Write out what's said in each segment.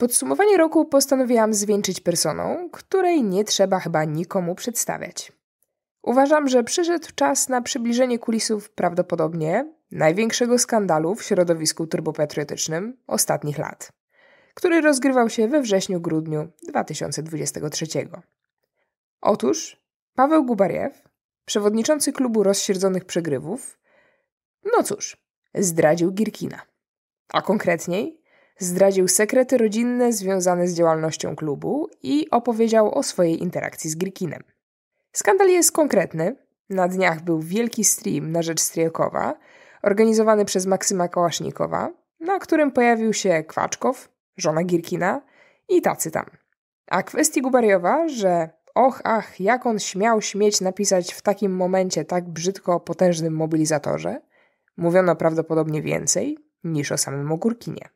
Podsumowanie roku postanowiłam zwieńczyć personą, której nie trzeba chyba nikomu przedstawiać. Uważam, że przyszedł czas na przybliżenie kulisów prawdopodobnie największego skandalu w środowisku turbopatriotycznym ostatnich lat, który rozgrywał się we wrześniu-grudniu 2023. Otóż Paweł Gubariew, przewodniczący klubu rozsierdzonych przegrywów, no cóż, zdradził Girkina. A konkretniej Zdradził sekrety rodzinne związane z działalnością klubu i opowiedział o swojej interakcji z Grikinem. Skandal jest konkretny. Na dniach był wielki stream na rzecz Stryjkowa, organizowany przez Maksyma Kołasznikowa, na którym pojawił się Kwaczkow, żona Girkina i tacy tam. A kwestii Gubariowa, że och, ach, jak on śmiał śmieć napisać w takim momencie tak brzydko o potężnym mobilizatorze, mówiono prawdopodobnie więcej niż o samym Ogórkinie.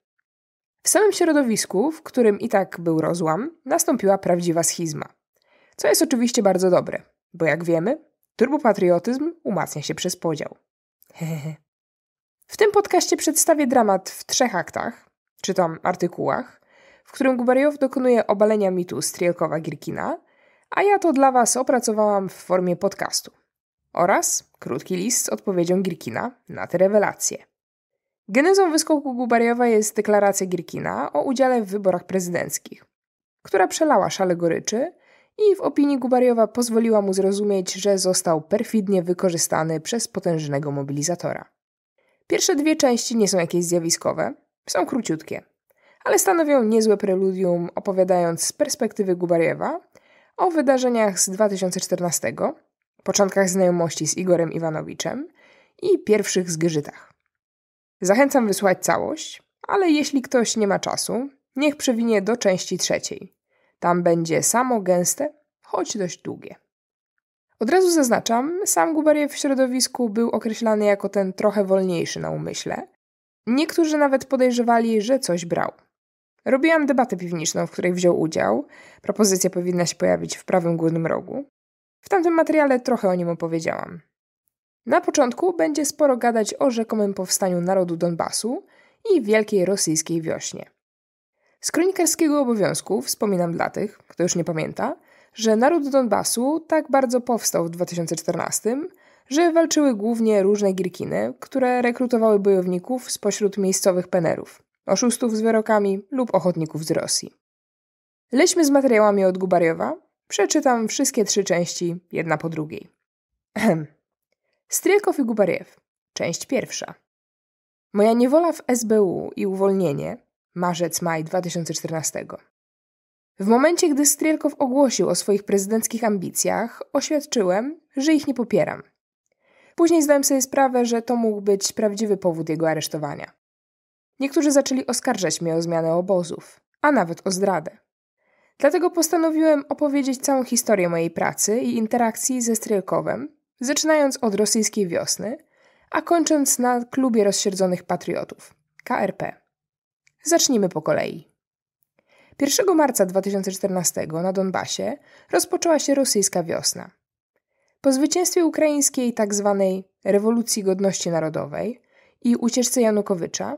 W samym środowisku, w którym i tak był rozłam, nastąpiła prawdziwa schizma. Co jest oczywiście bardzo dobre, bo jak wiemy, turbopatriotyzm umacnia się przez podział. w tym podcaście przedstawię dramat w trzech aktach, czy tam artykułach, w którym Gubariow dokonuje obalenia mitu Strielkowa Girkina, a ja to dla Was opracowałam w formie podcastu. Oraz krótki list z odpowiedzią Girkina na te rewelacje. Genezą wyskoku Gubariowa jest deklaracja Gierkina o udziale w wyborach prezydenckich, która przelała szale goryczy i w opinii Gubariowa pozwoliła mu zrozumieć, że został perfidnie wykorzystany przez potężnego mobilizatora. Pierwsze dwie części nie są jakieś zjawiskowe, są króciutkie, ale stanowią niezłe preludium opowiadając z perspektywy Gubariewa o wydarzeniach z 2014, początkach znajomości z Igorem Iwanowiczem i pierwszych zgrzytach. Zachęcam wysłać całość, ale jeśli ktoś nie ma czasu, niech przewinie do części trzeciej. Tam będzie samo gęste, choć dość długie. Od razu zaznaczam, sam Guberiew w środowisku był określany jako ten trochę wolniejszy na umyśle. Niektórzy nawet podejrzewali, że coś brał. Robiłam debatę piwniczną, w której wziął udział. Propozycja powinna się pojawić w prawym górnym rogu. W tamtym materiale trochę o nim opowiedziałam. Na początku będzie sporo gadać o rzekomym powstaniu narodu Donbasu i wielkiej rosyjskiej wiośnie. Z kronikarskiego obowiązku wspominam dla tych, kto już nie pamięta, że naród Donbasu tak bardzo powstał w 2014, że walczyły głównie różne girkiny, które rekrutowały bojowników spośród miejscowych penerów, oszustów z wyrokami lub ochotników z Rosji. Leśmy z materiałami od Gubariowa, przeczytam wszystkie trzy części, jedna po drugiej. Stryjkow i Gubariew, część pierwsza. Moja niewola w SBU i uwolnienie, marzec-maj 2014. W momencie, gdy Stryjkow ogłosił o swoich prezydenckich ambicjach, oświadczyłem, że ich nie popieram. Później zdałem sobie sprawę, że to mógł być prawdziwy powód jego aresztowania. Niektórzy zaczęli oskarżać mnie o zmianę obozów, a nawet o zdradę. Dlatego postanowiłem opowiedzieć całą historię mojej pracy i interakcji ze Strylkowem, zaczynając od rosyjskiej wiosny, a kończąc na klubie rozsierdzonych patriotów KRP. Zacznijmy po kolei. 1 marca 2014 na Donbasie rozpoczęła się rosyjska wiosna. Po zwycięstwie ukraińskiej tzw. Tak rewolucji godności narodowej i ucieczce Janukowycza,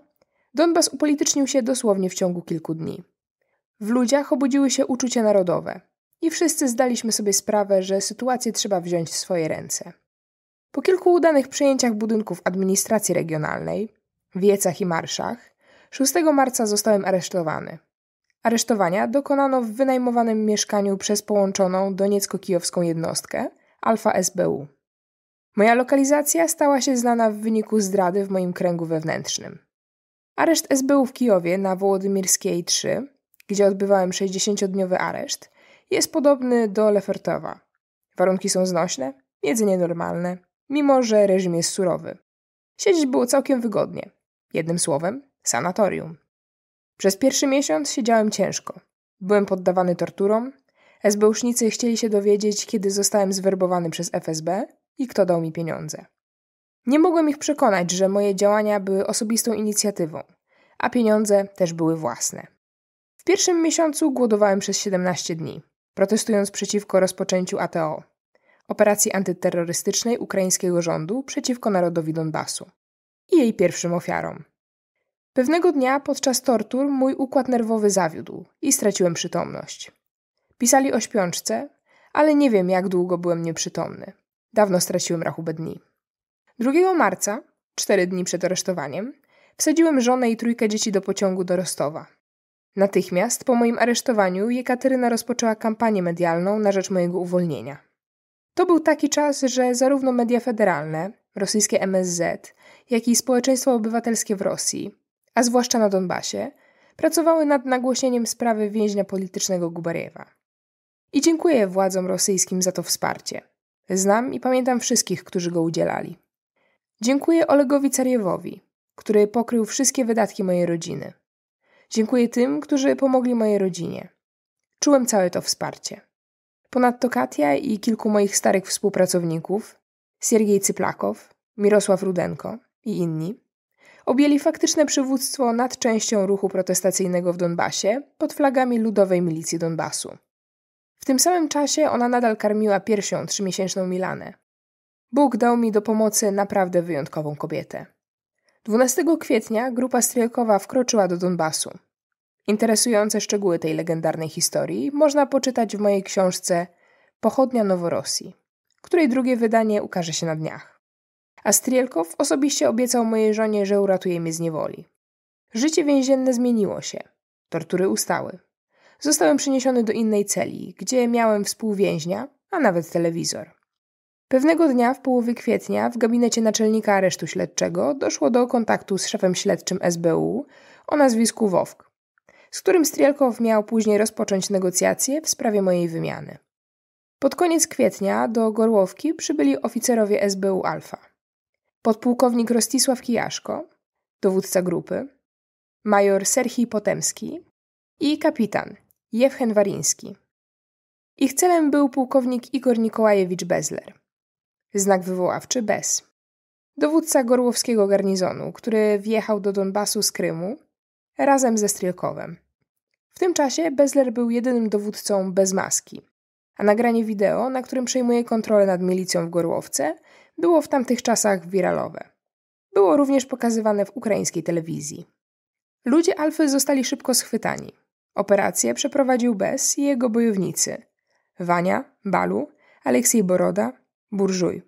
Donbas upolitycznił się dosłownie w ciągu kilku dni. W ludziach obudziły się uczucia narodowe, i wszyscy zdaliśmy sobie sprawę, że sytuację trzeba wziąć w swoje ręce. Po kilku udanych przejęciach budynków administracji regionalnej, wiecach i marszach, 6 marca zostałem aresztowany. Aresztowania dokonano w wynajmowanym mieszkaniu przez połączoną doniecko-kijowską jednostkę Alfa SBU. Moja lokalizacja stała się znana w wyniku zdrady w moim kręgu wewnętrznym. Areszt SBU w Kijowie na Wołodymirskiej 3, gdzie odbywałem 60-dniowy areszt, jest podobny do Lefertowa. Warunki są znośne, jedzenie normalne, mimo że reżim jest surowy. Siedzieć było całkiem wygodnie. Jednym słowem, sanatorium. Przez pierwszy miesiąc siedziałem ciężko. Byłem poddawany torturom. SBUsznicy chcieli się dowiedzieć, kiedy zostałem zwerbowany przez FSB i kto dał mi pieniądze. Nie mogłem ich przekonać, że moje działania były osobistą inicjatywą, a pieniądze też były własne. W pierwszym miesiącu głodowałem przez 17 dni protestując przeciwko rozpoczęciu ATO, operacji antyterrorystycznej ukraińskiego rządu przeciwko narodowi Donbasu i jej pierwszym ofiarom. Pewnego dnia podczas tortur mój układ nerwowy zawiódł i straciłem przytomność. Pisali o śpiączce, ale nie wiem jak długo byłem nieprzytomny. Dawno straciłem rachubę dni. 2 marca, cztery dni przed aresztowaniem, wsadziłem żonę i trójkę dzieci do pociągu do Rostowa. Natychmiast po moim aresztowaniu Jekateryna rozpoczęła kampanię medialną na rzecz mojego uwolnienia. To był taki czas, że zarówno media federalne, rosyjskie MSZ, jak i społeczeństwo obywatelskie w Rosji, a zwłaszcza na Donbasie, pracowały nad nagłośnieniem sprawy więźnia politycznego Gubariewa. I dziękuję władzom rosyjskim za to wsparcie. Znam i pamiętam wszystkich, którzy go udzielali. Dziękuję Olegowi Cariewowi, który pokrył wszystkie wydatki mojej rodziny – Dziękuję tym, którzy pomogli mojej rodzinie. Czułem całe to wsparcie. Ponadto Katia i kilku moich starych współpracowników, Siergiej Cyplakow, Mirosław Rudenko i inni, objęli faktyczne przywództwo nad częścią ruchu protestacyjnego w Donbasie pod flagami Ludowej Milicji Donbasu. W tym samym czasie ona nadal karmiła piersią trzymiesięczną Milanę. Bóg dał mi do pomocy naprawdę wyjątkową kobietę. 12 kwietnia grupa strzelkowa wkroczyła do Donbasu. Interesujące szczegóły tej legendarnej historii można poczytać w mojej książce Pochodnia Noworosji, której drugie wydanie ukaże się na dniach. A Strielkow osobiście obiecał mojej żonie, że uratuje mnie z niewoli. Życie więzienne zmieniło się. Tortury ustały. Zostałem przeniesiony do innej celi, gdzie miałem współwięźnia, a nawet telewizor. Pewnego dnia w połowie kwietnia w gabinecie naczelnika aresztu śledczego doszło do kontaktu z szefem śledczym SBU o nazwisku Wowk, z którym Strielkow miał później rozpocząć negocjacje w sprawie mojej wymiany. Pod koniec kwietnia do Gorłowki przybyli oficerowie SBU Alfa. Podpułkownik Rostisław Kijaszko, dowódca grupy, major Serhii Potemski i kapitan Jewchen Wariński. Ich celem był pułkownik Igor Nikołajewicz Bezler – znak wywoławczy bez. Dowódca Gorłowskiego garnizonu, który wjechał do Donbasu z Krymu razem ze Strielkowem. W tym czasie Bezler był jedynym dowódcą bez maski, a nagranie wideo, na którym przejmuje kontrolę nad milicją w Gorłowce, było w tamtych czasach wiralowe. Było również pokazywane w ukraińskiej telewizji. Ludzie Alfy zostali szybko schwytani. Operację przeprowadził Bez i jego bojownicy – Wania, Balu, Aleksiej Boroda, Burżuj.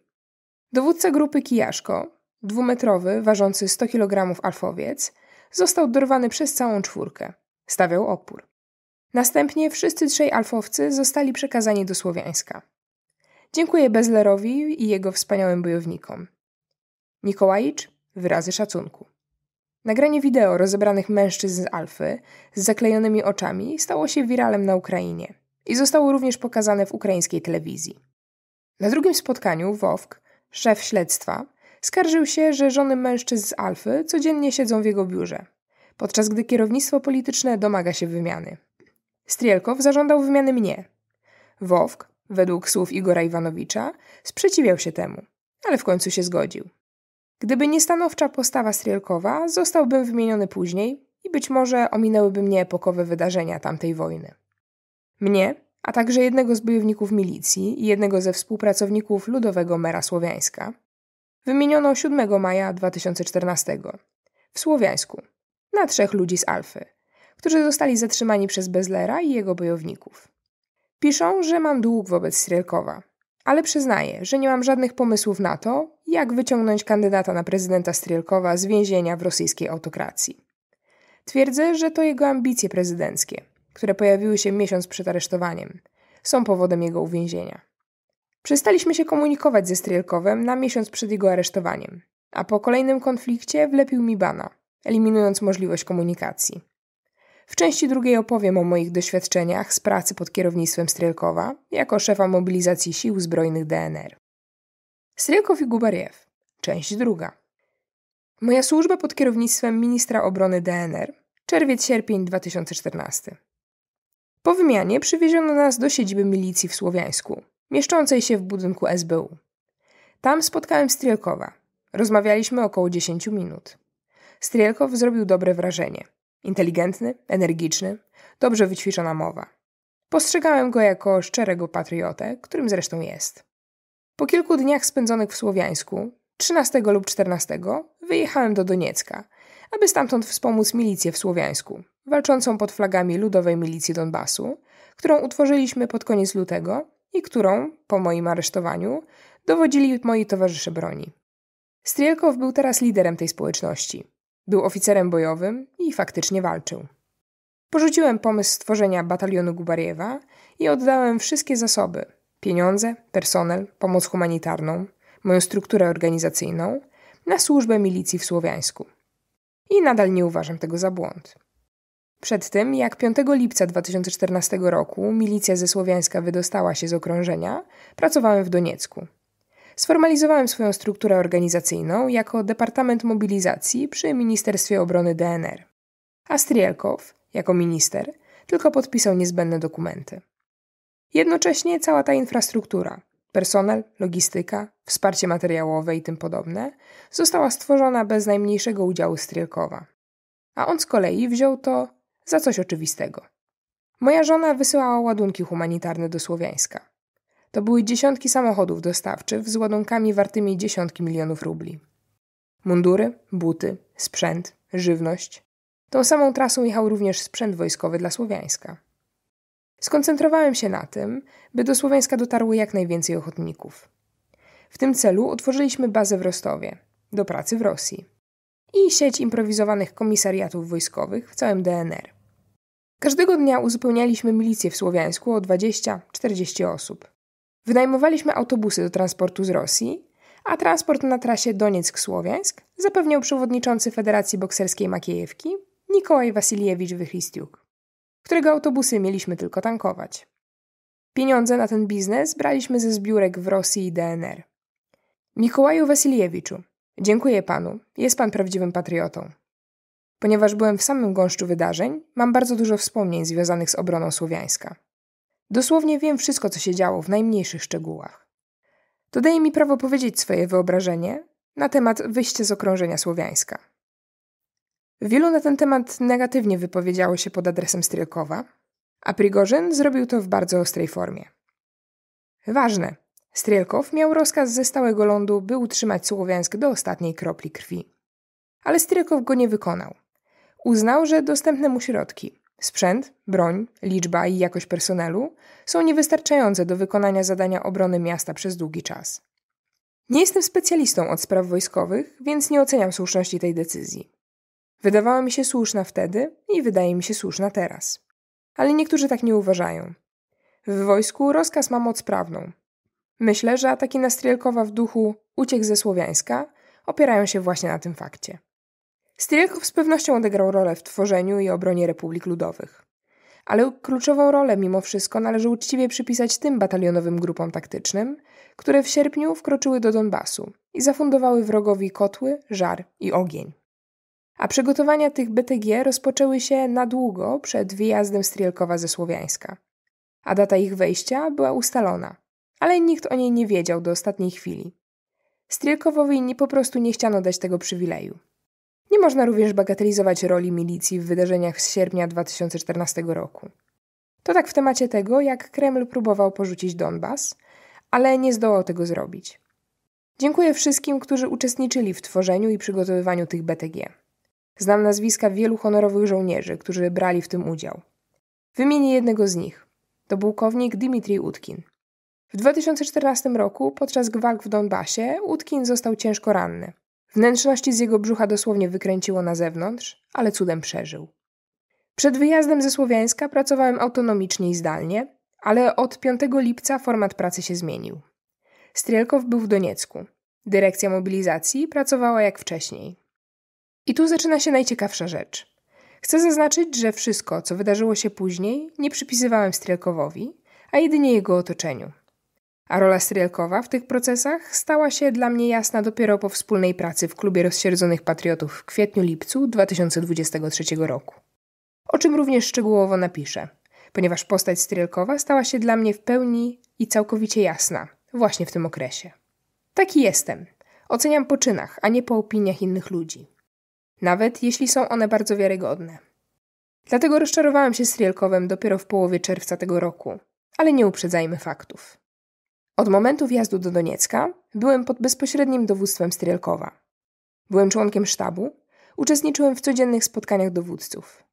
Dowódca grupy Kijaszko, dwumetrowy, ważący 100 kg alfowiec, został dorwany przez całą czwórkę. Stawiał opór. Następnie wszyscy trzej alfowcy zostali przekazani do Słowiańska. Dziękuję Bezlerowi i jego wspaniałym bojownikom. Nikołajcz, wyrazy szacunku. Nagranie wideo rozebranych mężczyzn z Alfy z zaklejonymi oczami stało się wiralem na Ukrainie i zostało również pokazane w ukraińskiej telewizji. Na drugim spotkaniu WOWK szef śledztwa, skarżył się, że żony mężczyzn z Alfy codziennie siedzą w jego biurze, podczas gdy kierownictwo polityczne domaga się wymiany. Strielkow zażądał wymiany mnie. Wowk, według słów Igora Iwanowicza, sprzeciwiał się temu, ale w końcu się zgodził. Gdyby nie stanowcza postawa Strielkowa, zostałbym wymieniony później i być może ominęłyby mnie epokowe wydarzenia tamtej wojny. Mnie, a także jednego z bojowników milicji i jednego ze współpracowników ludowego mera Słowiańska. Wymieniono 7 maja 2014 w Słowiańsku na trzech ludzi z Alfy, którzy zostali zatrzymani przez Bezlera i jego bojowników. Piszą, że mam dług wobec Strielkowa, ale przyznaję, że nie mam żadnych pomysłów na to, jak wyciągnąć kandydata na prezydenta Strielkowa z więzienia w rosyjskiej autokracji. Twierdzę, że to jego ambicje prezydenckie – które pojawiły się miesiąc przed aresztowaniem, są powodem jego uwięzienia. Przestaliśmy się komunikować ze Strielkowem na miesiąc przed jego aresztowaniem, a po kolejnym konflikcie wlepił mi bana, eliminując możliwość komunikacji. W części drugiej opowiem o moich doświadczeniach z pracy pod kierownictwem Strielkowa jako szefa mobilizacji sił zbrojnych DNR. Strielkow i Gubariew. Część druga. Moja służba pod kierownictwem ministra obrony DNR. Czerwiec-sierpień 2014. Po wymianie przywieziono nas do siedziby milicji w Słowiańsku, mieszczącej się w budynku SBU. Tam spotkałem Strielkowa. Rozmawialiśmy około 10 minut. Strielkow zrobił dobre wrażenie. Inteligentny, energiczny, dobrze wyćwiczona mowa. Postrzegałem go jako szczerego patriotę, którym zresztą jest. Po kilku dniach spędzonych w Słowiańsku, 13 lub 14, wyjechałem do Doniecka, aby stamtąd wspomóc milicję w Słowiańsku, walczącą pod flagami Ludowej Milicji Donbasu, którą utworzyliśmy pod koniec lutego i którą, po moim aresztowaniu, dowodzili moi towarzysze broni. Strielkow był teraz liderem tej społeczności. Był oficerem bojowym i faktycznie walczył. Porzuciłem pomysł stworzenia batalionu Gubariewa i oddałem wszystkie zasoby pieniądze, personel, pomoc humanitarną, moją strukturę organizacyjną na służbę milicji w Słowiańsku. I nadal nie uważam tego za błąd. Przed tym, jak 5 lipca 2014 roku milicja ze Słowiańska wydostała się z okrążenia, pracowałem w Doniecku. Sformalizowałem swoją strukturę organizacyjną jako Departament Mobilizacji przy Ministerstwie Obrony DNR. A Strielkow, jako minister, tylko podpisał niezbędne dokumenty. Jednocześnie cała ta infrastruktura, personel, logistyka, wsparcie materiałowe i tym podobne, została stworzona bez najmniejszego udziału Strielkowa. A on z kolei wziął to za coś oczywistego. Moja żona wysyłała ładunki humanitarne do Słowiańska. To były dziesiątki samochodów dostawczych z ładunkami wartymi dziesiątki milionów rubli. Mundury, buty, sprzęt, żywność. Tą samą trasą jechał również sprzęt wojskowy dla Słowiańska. Skoncentrowałem się na tym, by do Słowiańska dotarło jak najwięcej ochotników. W tym celu otworzyliśmy bazę w Rostowie, do pracy w Rosji i sieć improwizowanych komisariatów wojskowych w całym DNR. Każdego dnia uzupełnialiśmy milicję w Słowiańsku o 20-40 osób. Wynajmowaliśmy autobusy do transportu z Rosji, a transport na trasie Donieck-Słowiańsk zapewniał przewodniczący Federacji Bokserskiej Makiejewki Nikołaj Wasiliewicz Wychlistiuk, którego autobusy mieliśmy tylko tankować. Pieniądze na ten biznes braliśmy ze zbiórek w Rosji i DNR. Mikołaju Wasiliewiczu, dziękuję panu, jest pan prawdziwym patriotą. Ponieważ byłem w samym gąszczu wydarzeń, mam bardzo dużo wspomnień związanych z obroną Słowiańska. Dosłownie wiem wszystko, co się działo w najmniejszych szczegółach. To daje mi prawo powiedzieć swoje wyobrażenie na temat wyjścia z okrążenia Słowiańska. Wielu na ten temat negatywnie wypowiedziało się pod adresem Strylkowa, a Prigorzyn zrobił to w bardzo ostrej formie. Ważne, Strylkow miał rozkaz ze stałego lądu, by utrzymać Słowiańsk do ostatniej kropli krwi. Ale Strylkow go nie wykonał uznał, że dostępne mu środki sprzęt, broń, liczba i jakość personelu są niewystarczające do wykonania zadania obrony miasta przez długi czas. Nie jestem specjalistą od spraw wojskowych, więc nie oceniam słuszności tej decyzji. Wydawała mi się słuszna wtedy i wydaje mi się słuszna teraz. Ale niektórzy tak nie uważają. W wojsku rozkaz ma moc prawną. Myślę, że ataki na Strielkowa w duchu uciek ze Słowiańska opierają się właśnie na tym fakcie. Stryjków z pewnością odegrał rolę w tworzeniu i obronie republik ludowych. Ale kluczową rolę mimo wszystko należy uczciwie przypisać tym batalionowym grupom taktycznym, które w sierpniu wkroczyły do Donbasu i zafundowały wrogowi kotły, żar i ogień. A przygotowania tych BTG rozpoczęły się na długo przed wyjazdem Strielkowa ze Słowiańska. A data ich wejścia była ustalona, ale nikt o niej nie wiedział do ostatniej chwili. Strielkowowi nie po prostu nie chciano dać tego przywileju. Nie można również bagatelizować roli milicji w wydarzeniach z sierpnia 2014 roku. To tak w temacie tego, jak Kreml próbował porzucić Donbas, ale nie zdołał tego zrobić. Dziękuję wszystkim, którzy uczestniczyli w tworzeniu i przygotowywaniu tych BTG. Znam nazwiska wielu honorowych żołnierzy, którzy brali w tym udział. Wymienię jednego z nich. To pułkownik Dmitrij Utkin. W 2014 roku podczas walk w Donbasie Utkin został ciężko ranny. Wnętrzności z jego brzucha dosłownie wykręciło na zewnątrz, ale cudem przeżył. Przed wyjazdem ze Słowiańska pracowałem autonomicznie i zdalnie, ale od 5 lipca format pracy się zmienił. Strielkow był w Doniecku. Dyrekcja mobilizacji pracowała jak wcześniej. I tu zaczyna się najciekawsza rzecz. Chcę zaznaczyć, że wszystko, co wydarzyło się później, nie przypisywałem Strielkowowi, a jedynie jego otoczeniu a rola Strielkowa w tych procesach stała się dla mnie jasna dopiero po wspólnej pracy w Klubie Rozsierdzonych Patriotów w kwietniu-lipcu 2023 roku. O czym również szczegółowo napiszę, ponieważ postać Strielkowa stała się dla mnie w pełni i całkowicie jasna właśnie w tym okresie. Taki jestem. Oceniam po czynach, a nie po opiniach innych ludzi. Nawet jeśli są one bardzo wiarygodne. Dlatego rozczarowałem się Strielkowem dopiero w połowie czerwca tego roku, ale nie uprzedzajmy faktów. Od momentu wjazdu do Doniecka byłem pod bezpośrednim dowództwem Strielkowa. Byłem członkiem sztabu, uczestniczyłem w codziennych spotkaniach dowódców.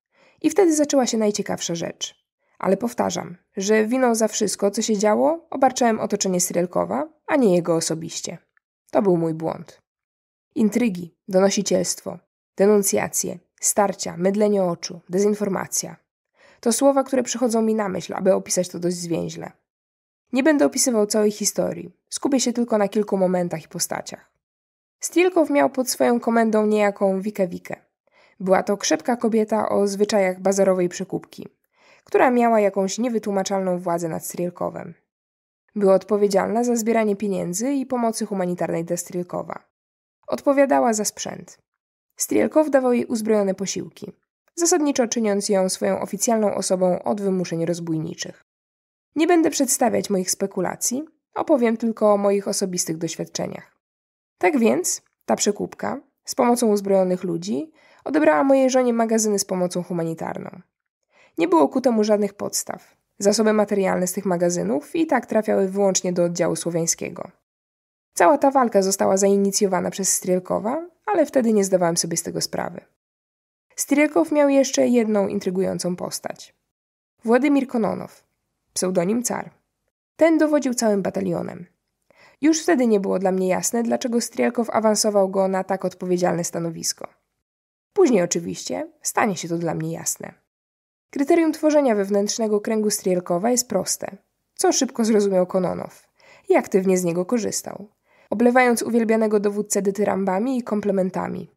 I wtedy zaczęła się najciekawsza rzecz. Ale powtarzam, że winą za wszystko, co się działo, obarczałem otoczenie Strielkowa, a nie jego osobiście. To był mój błąd. Intrygi, donosicielstwo, denuncjacje, starcia, mydlenie oczu, dezinformacja. To słowa, które przychodzą mi na myśl, aby opisać to dość zwięźle. Nie będę opisywał całej historii, skupię się tylko na kilku momentach i postaciach. Stilkow miał pod swoją komendą niejaką Wikę Wikę. Była to krzepka kobieta o zwyczajach bazarowej przekupki, która miała jakąś niewytłumaczalną władzę nad Strylkowem. Była odpowiedzialna za zbieranie pieniędzy i pomocy humanitarnej dla Strylkowa. Odpowiadała za sprzęt. Strylkow dawał jej uzbrojone posiłki, zasadniczo czyniąc ją swoją oficjalną osobą od wymuszeń rozbójniczych. Nie będę przedstawiać moich spekulacji, opowiem tylko o moich osobistych doświadczeniach. Tak więc ta przekupka z pomocą uzbrojonych ludzi odebrała mojej żonie magazyny z pomocą humanitarną. Nie było ku temu żadnych podstaw. Zasoby materialne z tych magazynów i tak trafiały wyłącznie do oddziału słowiańskiego. Cała ta walka została zainicjowana przez Strielkowa, ale wtedy nie zdawałem sobie z tego sprawy. Strielkow miał jeszcze jedną intrygującą postać. Władimir Kononow, pseudonim Car. Ten dowodził całym batalionem. Już wtedy nie było dla mnie jasne, dlaczego Strielkow awansował go na tak odpowiedzialne stanowisko. Później oczywiście stanie się to dla mnie jasne. Kryterium tworzenia wewnętrznego kręgu Strielkowa jest proste. Co szybko zrozumiał Kononow i aktywnie z niego korzystał, oblewając uwielbianego dowódcę dytyrambami i komplementami.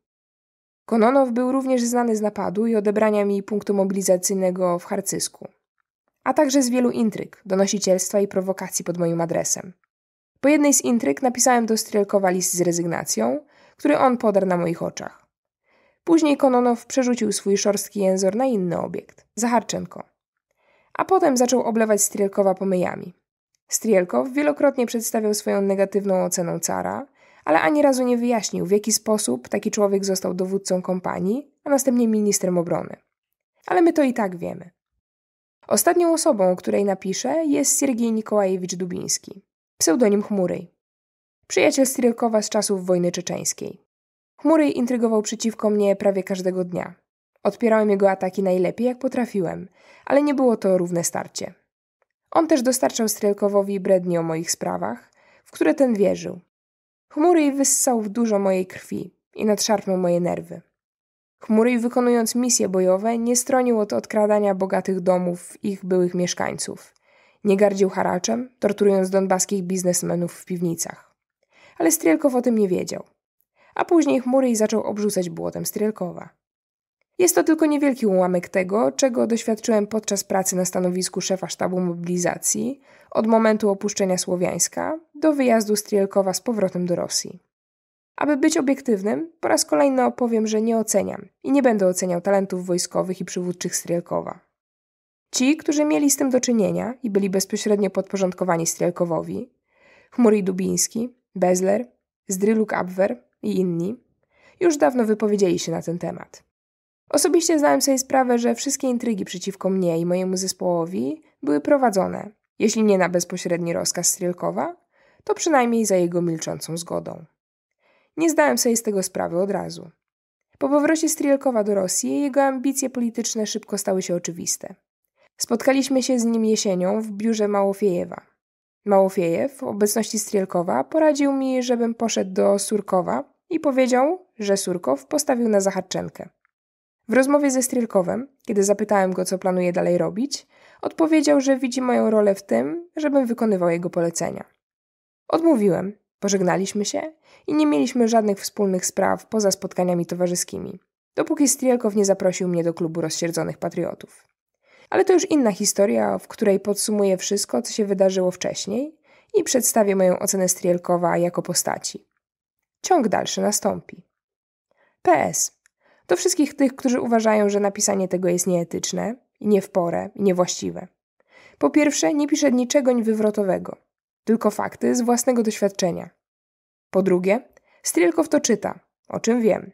Kononow był również znany z napadu i odebrania mi punktu mobilizacyjnego w Harcysku a także z wielu intryg, donosicielstwa i prowokacji pod moim adresem. Po jednej z intryg napisałem do Strielkowa list z rezygnacją, który on podarł na moich oczach. Później Kononow przerzucił swój szorstki jęzor na inny obiekt, Zacharczenko. A potem zaczął oblewać Strielkowa pomyjami. Strielkow wielokrotnie przedstawiał swoją negatywną ocenę cara, ale ani razu nie wyjaśnił, w jaki sposób taki człowiek został dowódcą kompanii, a następnie ministrem obrony. Ale my to i tak wiemy. Ostatnią osobą, o której napiszę, jest Siergiej Nikołajewicz Dubiński, pseudonim Chmurej. Przyjaciel Styrylkowa z czasów wojny czeczeńskiej. Chmurej intrygował przeciwko mnie prawie każdego dnia. Odpierałem jego ataki najlepiej, jak potrafiłem, ale nie było to równe starcie. On też dostarczał Strelkowowi bredni o moich sprawach, w które ten wierzył. Chmury wyssał w dużo mojej krwi i nadszarpnął moje nerwy. Chmury, wykonując misje bojowe, nie stronił od odkradania bogatych domów ich byłych mieszkańców. Nie gardził haraczem, torturując donbaskich biznesmenów w piwnicach. Ale Strielkow o tym nie wiedział. A później Chmury zaczął obrzucać błotem Strielkowa. Jest to tylko niewielki ułamek tego, czego doświadczyłem podczas pracy na stanowisku szefa sztabu mobilizacji, od momentu opuszczenia Słowiańska do wyjazdu Strielkowa z powrotem do Rosji. Aby być obiektywnym, po raz kolejny opowiem, że nie oceniam i nie będę oceniał talentów wojskowych i przywódczych Strielkowa. Ci, którzy mieli z tym do czynienia i byli bezpośrednio podporządkowani Strielkowowi, Chmury Dubiński, Bezler, Zdryluk Abwer i inni, już dawno wypowiedzieli się na ten temat. Osobiście zdałem sobie sprawę, że wszystkie intrygi przeciwko mnie i mojemu zespołowi były prowadzone, jeśli nie na bezpośredni rozkaz Strielkowa, to przynajmniej za jego milczącą zgodą. Nie zdałem sobie z tego sprawy od razu. Po powrocie Strielkowa do Rosji jego ambicje polityczne szybko stały się oczywiste. Spotkaliśmy się z nim jesienią w biurze Małofiejewa. Małofiejew w obecności Strielkowa poradził mi, żebym poszedł do Surkowa i powiedział, że Surkow postawił na Zacharczenkę. W rozmowie ze Strielkowem, kiedy zapytałem go, co planuje dalej robić, odpowiedział, że widzi moją rolę w tym, żebym wykonywał jego polecenia. Odmówiłem, Pożegnaliśmy się i nie mieliśmy żadnych wspólnych spraw poza spotkaniami towarzyskimi, dopóki Strielkow nie zaprosił mnie do klubu rozsierdzonych patriotów. Ale to już inna historia, w której podsumuję wszystko, co się wydarzyło wcześniej i przedstawię moją ocenę Strielkowa jako postaci. Ciąg dalszy nastąpi. PS. Do wszystkich tych, którzy uważają, że napisanie tego jest nieetyczne, nie w porę i niewłaściwe. Po pierwsze, nie piszę niczego niewywrotowego – tylko fakty z własnego doświadczenia. Po drugie, Strielkow to czyta, o czym wiem,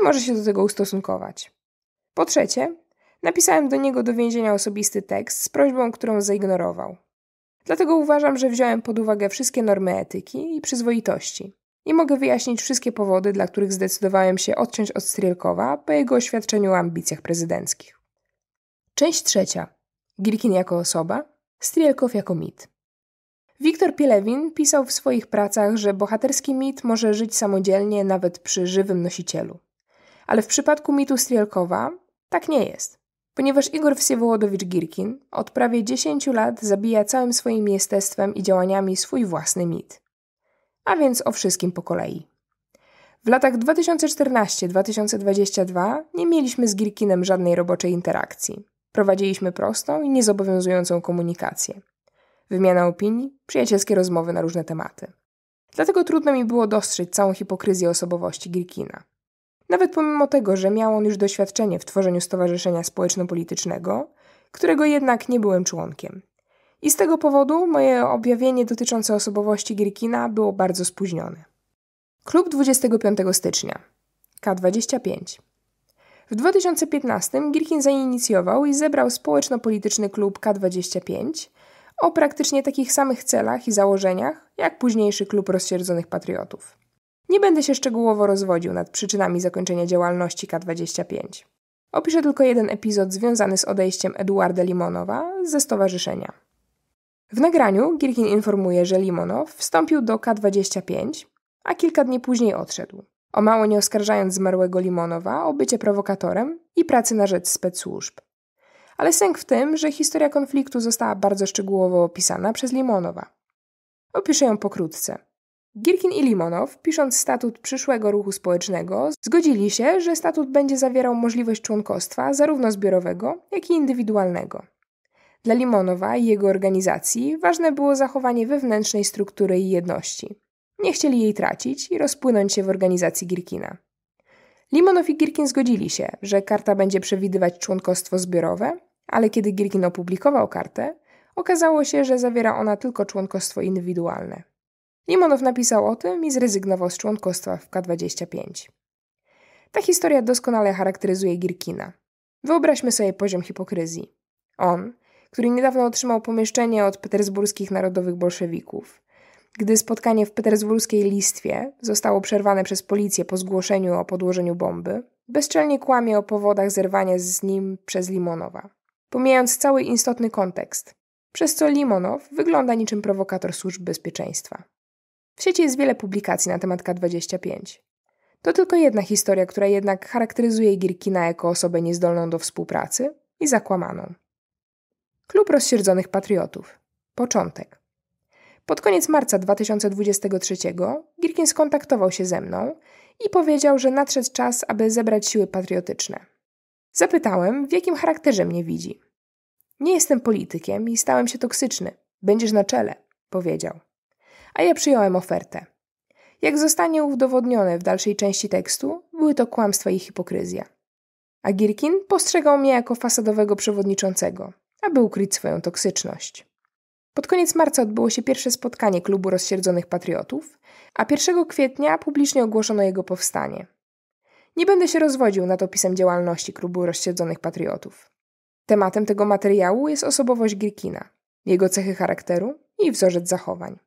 i może się do tego ustosunkować. Po trzecie, napisałem do niego do więzienia osobisty tekst z prośbą, którą zignorował. Dlatego uważam, że wziąłem pod uwagę wszystkie normy etyki i przyzwoitości i mogę wyjaśnić wszystkie powody, dla których zdecydowałem się odciąć od Strielkowa po jego oświadczeniu o ambicjach prezydenckich. Część trzecia. Girkin jako osoba, Strielkow jako mit. Wiktor Pielewin pisał w swoich pracach, że bohaterski mit może żyć samodzielnie nawet przy żywym nosicielu. Ale w przypadku mitu Strielkowa tak nie jest, ponieważ Igor Wsiewołodowicz-Girkin od prawie 10 lat zabija całym swoim jestestwem i działaniami swój własny mit. A więc o wszystkim po kolei. W latach 2014-2022 nie mieliśmy z Girkinem żadnej roboczej interakcji. Prowadziliśmy prostą i niezobowiązującą komunikację wymiana opinii, przyjacielskie rozmowy na różne tematy. Dlatego trudno mi było dostrzec całą hipokryzję osobowości Girkina. Nawet pomimo tego, że miał on już doświadczenie w tworzeniu stowarzyszenia społeczno-politycznego, którego jednak nie byłem członkiem. I z tego powodu moje objawienie dotyczące osobowości Girkina było bardzo spóźnione. Klub 25 stycznia K25 W 2015 Girkin zainicjował i zebrał społeczno-polityczny klub K25, o praktycznie takich samych celach i założeniach jak późniejszy klub rozsierdzonych patriotów. Nie będę się szczegółowo rozwodził nad przyczynami zakończenia działalności K25. Opiszę tylko jeden epizod związany z odejściem Eduarda Limonowa ze stowarzyszenia. W nagraniu Girkin informuje, że Limonow wstąpił do K25, a kilka dni później odszedł, o mało nie oskarżając zmarłego Limonowa o bycie prowokatorem i pracy na rzecz spec służb ale sęk w tym, że historia konfliktu została bardzo szczegółowo opisana przez Limonowa. Opiszę ją pokrótce. Girkin i Limonow, pisząc statut przyszłego ruchu społecznego, zgodzili się, że statut będzie zawierał możliwość członkostwa zarówno zbiorowego, jak i indywidualnego. Dla Limonowa i jego organizacji ważne było zachowanie wewnętrznej struktury i jedności. Nie chcieli jej tracić i rozpłynąć się w organizacji Girkina. Limonow i Girkin zgodzili się, że karta będzie przewidywać członkostwo zbiorowe, ale kiedy Gierkin opublikował kartę, okazało się, że zawiera ona tylko członkostwo indywidualne. Limonow napisał o tym i zrezygnował z członkostwa w K25. Ta historia doskonale charakteryzuje Gierkina. Wyobraźmy sobie poziom hipokryzji. On, który niedawno otrzymał pomieszczenie od petersburskich narodowych bolszewików, gdy spotkanie w petersburskiej Listwie zostało przerwane przez policję po zgłoszeniu o podłożeniu bomby, bezczelnie kłamie o powodach zerwania z nim przez Limonowa pomijając cały istotny kontekst, przez co Limonow wygląda niczym prowokator służb bezpieczeństwa. W sieci jest wiele publikacji na temat K25. To tylko jedna historia, która jednak charakteryzuje Girkina jako osobę niezdolną do współpracy i zakłamaną. Klub Rozsierdzonych Patriotów. Początek. Pod koniec marca 2023 Girkin skontaktował się ze mną i powiedział, że nadszedł czas, aby zebrać siły patriotyczne, Zapytałem, w jakim charakterze mnie widzi. Nie jestem politykiem i stałem się toksyczny. Będziesz na czele, powiedział. A ja przyjąłem ofertę. Jak zostanie udowodnione w dalszej części tekstu, były to kłamstwa i hipokryzja. A Girkin postrzegał mnie jako fasadowego przewodniczącego, aby ukryć swoją toksyczność. Pod koniec marca odbyło się pierwsze spotkanie klubu rozsierdzonych patriotów, a 1 kwietnia publicznie ogłoszono jego powstanie. Nie będę się rozwodził nad opisem działalności klubu rozsiedzonych patriotów. Tematem tego materiału jest osobowość Girkina, jego cechy charakteru i wzorzec zachowań.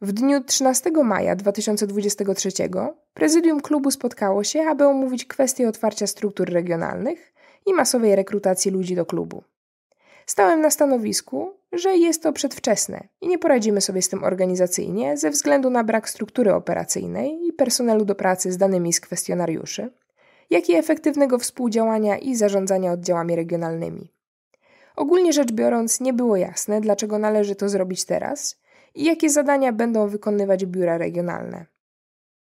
W dniu 13 maja 2023 prezydium klubu spotkało się, aby omówić kwestię otwarcia struktur regionalnych i masowej rekrutacji ludzi do klubu. Stałem na stanowisku, że jest to przedwczesne i nie poradzimy sobie z tym organizacyjnie ze względu na brak struktury operacyjnej i personelu do pracy z danymi z kwestionariuszy, jak i efektywnego współdziałania i zarządzania oddziałami regionalnymi. Ogólnie rzecz biorąc, nie było jasne, dlaczego należy to zrobić teraz i jakie zadania będą wykonywać biura regionalne.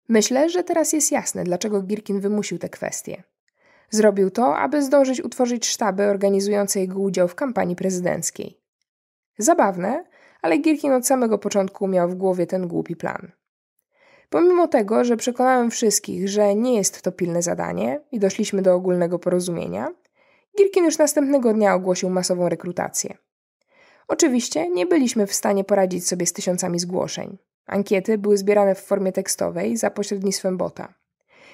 Myślę, że teraz jest jasne, dlaczego Girkin wymusił te kwestie. Zrobił to, aby zdążyć utworzyć sztaby organizujące jego udział w kampanii prezydenckiej. Zabawne, ale Gierkin od samego początku miał w głowie ten głupi plan. Pomimo tego, że przekonałem wszystkich, że nie jest to pilne zadanie i doszliśmy do ogólnego porozumienia, Gierkin już następnego dnia ogłosił masową rekrutację. Oczywiście nie byliśmy w stanie poradzić sobie z tysiącami zgłoszeń. Ankiety były zbierane w formie tekstowej za pośrednictwem bota.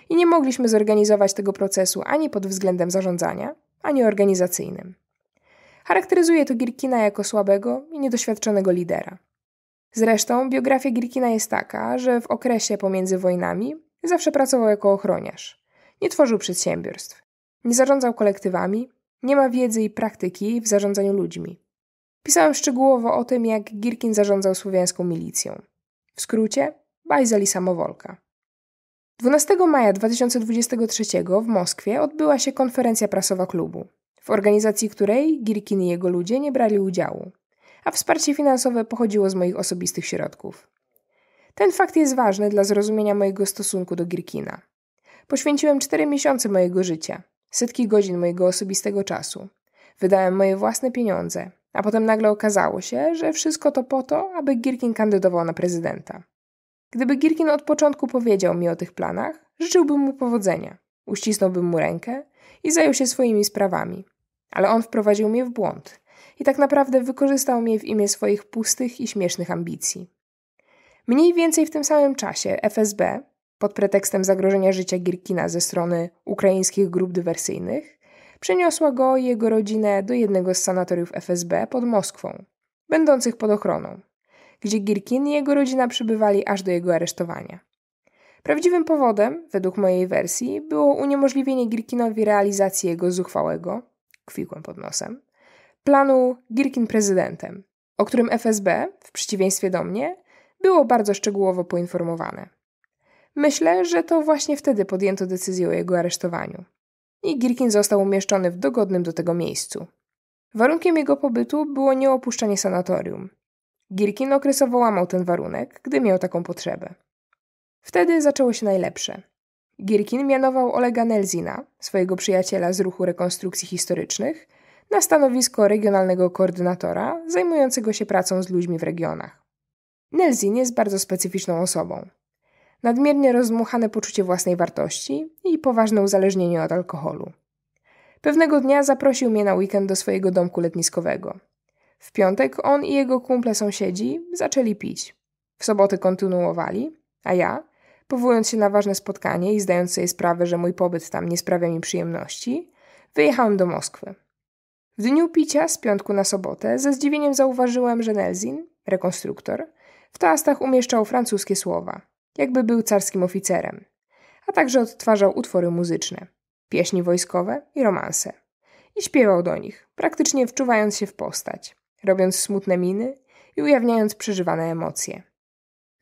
I nie mogliśmy zorganizować tego procesu ani pod względem zarządzania, ani organizacyjnym. Charakteryzuje to Girkina jako słabego i niedoświadczonego lidera. Zresztą biografia Girkina jest taka, że w okresie pomiędzy wojnami zawsze pracował jako ochroniarz. Nie tworzył przedsiębiorstw, nie zarządzał kolektywami, nie ma wiedzy i praktyki w zarządzaniu ludźmi. Pisałem szczegółowo o tym, jak Girkin zarządzał słowiańską milicją. W skrócie, bajzeli samowolka. 12 maja 2023 w Moskwie odbyła się konferencja prasowa klubu w organizacji której Girkin i jego ludzie nie brali udziału, a wsparcie finansowe pochodziło z moich osobistych środków. Ten fakt jest ważny dla zrozumienia mojego stosunku do Girkina. Poświęciłem cztery miesiące mojego życia, setki godzin mojego osobistego czasu. Wydałem moje własne pieniądze, a potem nagle okazało się, że wszystko to po to, aby Girkin kandydował na prezydenta. Gdyby Girkin od początku powiedział mi o tych planach, życzyłbym mu powodzenia, uścisnąłbym mu rękę i zajął się swoimi sprawami, ale on wprowadził mnie w błąd i tak naprawdę wykorzystał mnie w imię swoich pustych i śmiesznych ambicji. Mniej więcej w tym samym czasie FSB, pod pretekstem zagrożenia życia Girkina ze strony ukraińskich grup dywersyjnych, przeniosła go i jego rodzinę do jednego z sanatoriów FSB pod Moskwą, będących pod ochroną, gdzie Girkin i jego rodzina przybywali aż do jego aresztowania. Prawdziwym powodem, według mojej wersji, było uniemożliwienie Girkinowi realizacji jego zuchwałego, kwikłem pod nosem, planu Girkin prezydentem, o którym FSB, w przeciwieństwie do mnie, było bardzo szczegółowo poinformowane. Myślę, że to właśnie wtedy podjęto decyzję o jego aresztowaniu. I Girkin został umieszczony w dogodnym do tego miejscu. Warunkiem jego pobytu było nieopuszczanie sanatorium. Girkin okresowo łamał ten warunek, gdy miał taką potrzebę. Wtedy zaczęło się najlepsze – Gierkin mianował Olega Nelzina, swojego przyjaciela z ruchu rekonstrukcji historycznych, na stanowisko regionalnego koordynatora zajmującego się pracą z ludźmi w regionach. Nelzin jest bardzo specyficzną osobą. Nadmiernie rozmuchane poczucie własnej wartości i poważne uzależnienie od alkoholu. Pewnego dnia zaprosił mnie na weekend do swojego domku letniskowego. W piątek on i jego kumple sąsiedzi zaczęli pić. W sobotę kontynuowali, a ja – Powołując się na ważne spotkanie i zdając sobie sprawę, że mój pobyt tam nie sprawia mi przyjemności, wyjechałem do Moskwy. W dniu picia z piątku na sobotę ze zdziwieniem zauważyłem, że Nelzin, rekonstruktor, w toastach umieszczał francuskie słowa, jakby był carskim oficerem, a także odtwarzał utwory muzyczne, pieśni wojskowe i romanse. I śpiewał do nich, praktycznie wczuwając się w postać, robiąc smutne miny i ujawniając przeżywane emocje.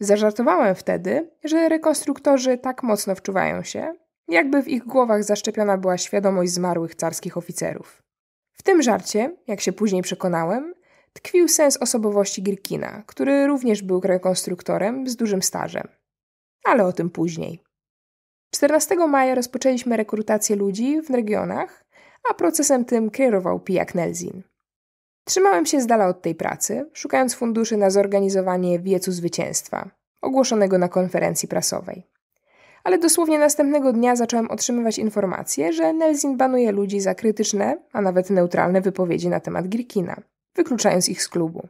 Zażartowałem wtedy, że rekonstruktorzy tak mocno wczuwają się, jakby w ich głowach zaszczepiona była świadomość zmarłych carskich oficerów. W tym żarcie, jak się później przekonałem, tkwił sens osobowości Girkina, który również był rekonstruktorem z dużym stażem. Ale o tym później. 14 maja rozpoczęliśmy rekrutację ludzi w regionach, a procesem tym kierował Pijak Nelzin. Trzymałem się z dala od tej pracy, szukając funduszy na zorganizowanie wiecu zwycięstwa, ogłoszonego na konferencji prasowej. Ale dosłownie następnego dnia zacząłem otrzymywać informacje, że Nelzin banuje ludzi za krytyczne, a nawet neutralne wypowiedzi na temat Girkina, wykluczając ich z klubu.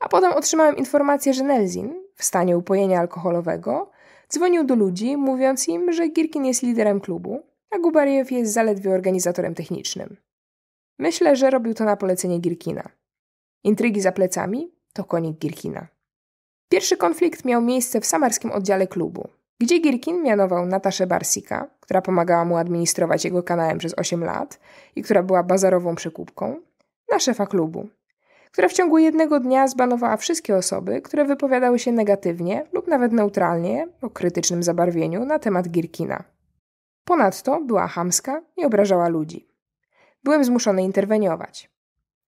A potem otrzymałem informację, że Nelzin, w stanie upojenia alkoholowego, dzwonił do ludzi, mówiąc im, że Girkin jest liderem klubu, a Gubariew jest zaledwie organizatorem technicznym. Myślę, że robił to na polecenie Girkina. Intrygi za plecami to konik Girkina. Pierwszy konflikt miał miejsce w samarskim oddziale klubu, gdzie Girkin mianował Nataszę Barsika, która pomagała mu administrować jego kanałem przez 8 lat i która była bazarową przekupką, na szefa klubu, która w ciągu jednego dnia zbanowała wszystkie osoby, które wypowiadały się negatywnie lub nawet neutralnie o krytycznym zabarwieniu na temat Girkina. Ponadto była hamska i obrażała ludzi byłem zmuszony interweniować.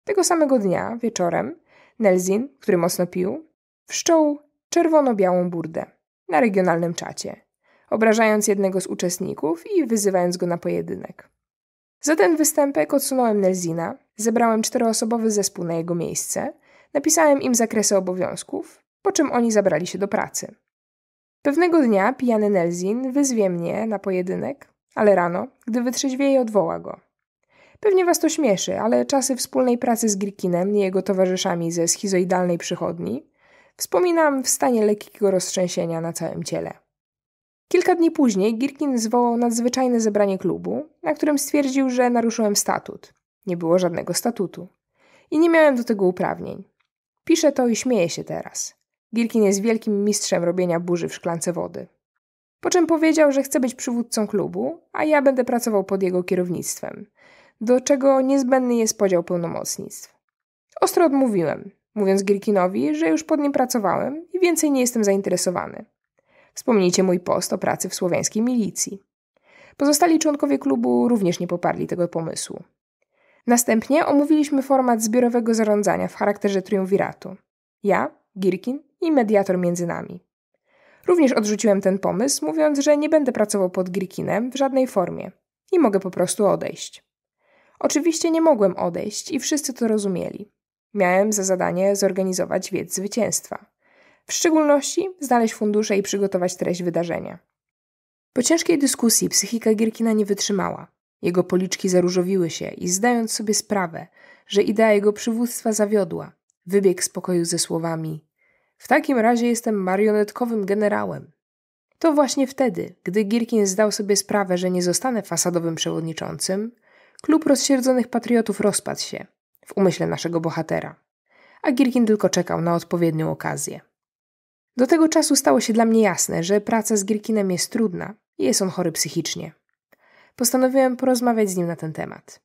Tego samego dnia, wieczorem, Nelzin, który mocno pił, wszczął czerwono-białą burdę na regionalnym czacie, obrażając jednego z uczestników i wyzywając go na pojedynek. Za ten występek odsunąłem Nelzina, zebrałem czteroosobowy zespół na jego miejsce, napisałem im zakresy obowiązków, po czym oni zabrali się do pracy. Pewnego dnia pijany Nelzin wyzwie mnie na pojedynek, ale rano, gdy wytrzeźwieje, odwoła go. Pewnie was to śmieszy, ale czasy wspólnej pracy z Girkinem i jego towarzyszami ze schizoidalnej przychodni wspominam w stanie lekkiego roztrzęsienia na całym ciele. Kilka dni później Girkin zwołał nadzwyczajne zebranie klubu, na którym stwierdził, że naruszyłem statut. Nie było żadnego statutu. I nie miałem do tego uprawnień. Piszę to i śmieję się teraz. Girkin jest wielkim mistrzem robienia burzy w szklance wody. Po czym powiedział, że chce być przywódcą klubu, a ja będę pracował pod jego kierownictwem do czego niezbędny jest podział pełnomocnictw. Ostro odmówiłem, mówiąc Girkinowi, że już pod nim pracowałem i więcej nie jestem zainteresowany. Wspomnijcie mój post o pracy w słowiańskiej milicji. Pozostali członkowie klubu również nie poparli tego pomysłu. Następnie omówiliśmy format zbiorowego zarządzania w charakterze triumviratu. Ja, Girkin i mediator między nami. Również odrzuciłem ten pomysł, mówiąc, że nie będę pracował pod Girkinem w żadnej formie i mogę po prostu odejść. Oczywiście nie mogłem odejść i wszyscy to rozumieli. Miałem za zadanie zorganizować wiec zwycięstwa. W szczególności znaleźć fundusze i przygotować treść wydarzenia. Po ciężkiej dyskusji psychika Gierkina nie wytrzymała. Jego policzki zaróżowiły się i zdając sobie sprawę, że idea jego przywództwa zawiodła, wybiegł z pokoju ze słowami: W takim razie jestem marionetkowym generałem. To właśnie wtedy, gdy Gierkin zdał sobie sprawę, że nie zostanę fasadowym przewodniczącym, Klub rozsierdzonych patriotów rozpadł się w umyśle naszego bohatera, a Girkin tylko czekał na odpowiednią okazję. Do tego czasu stało się dla mnie jasne, że praca z Girkinem jest trudna i jest on chory psychicznie. Postanowiłem porozmawiać z nim na ten temat.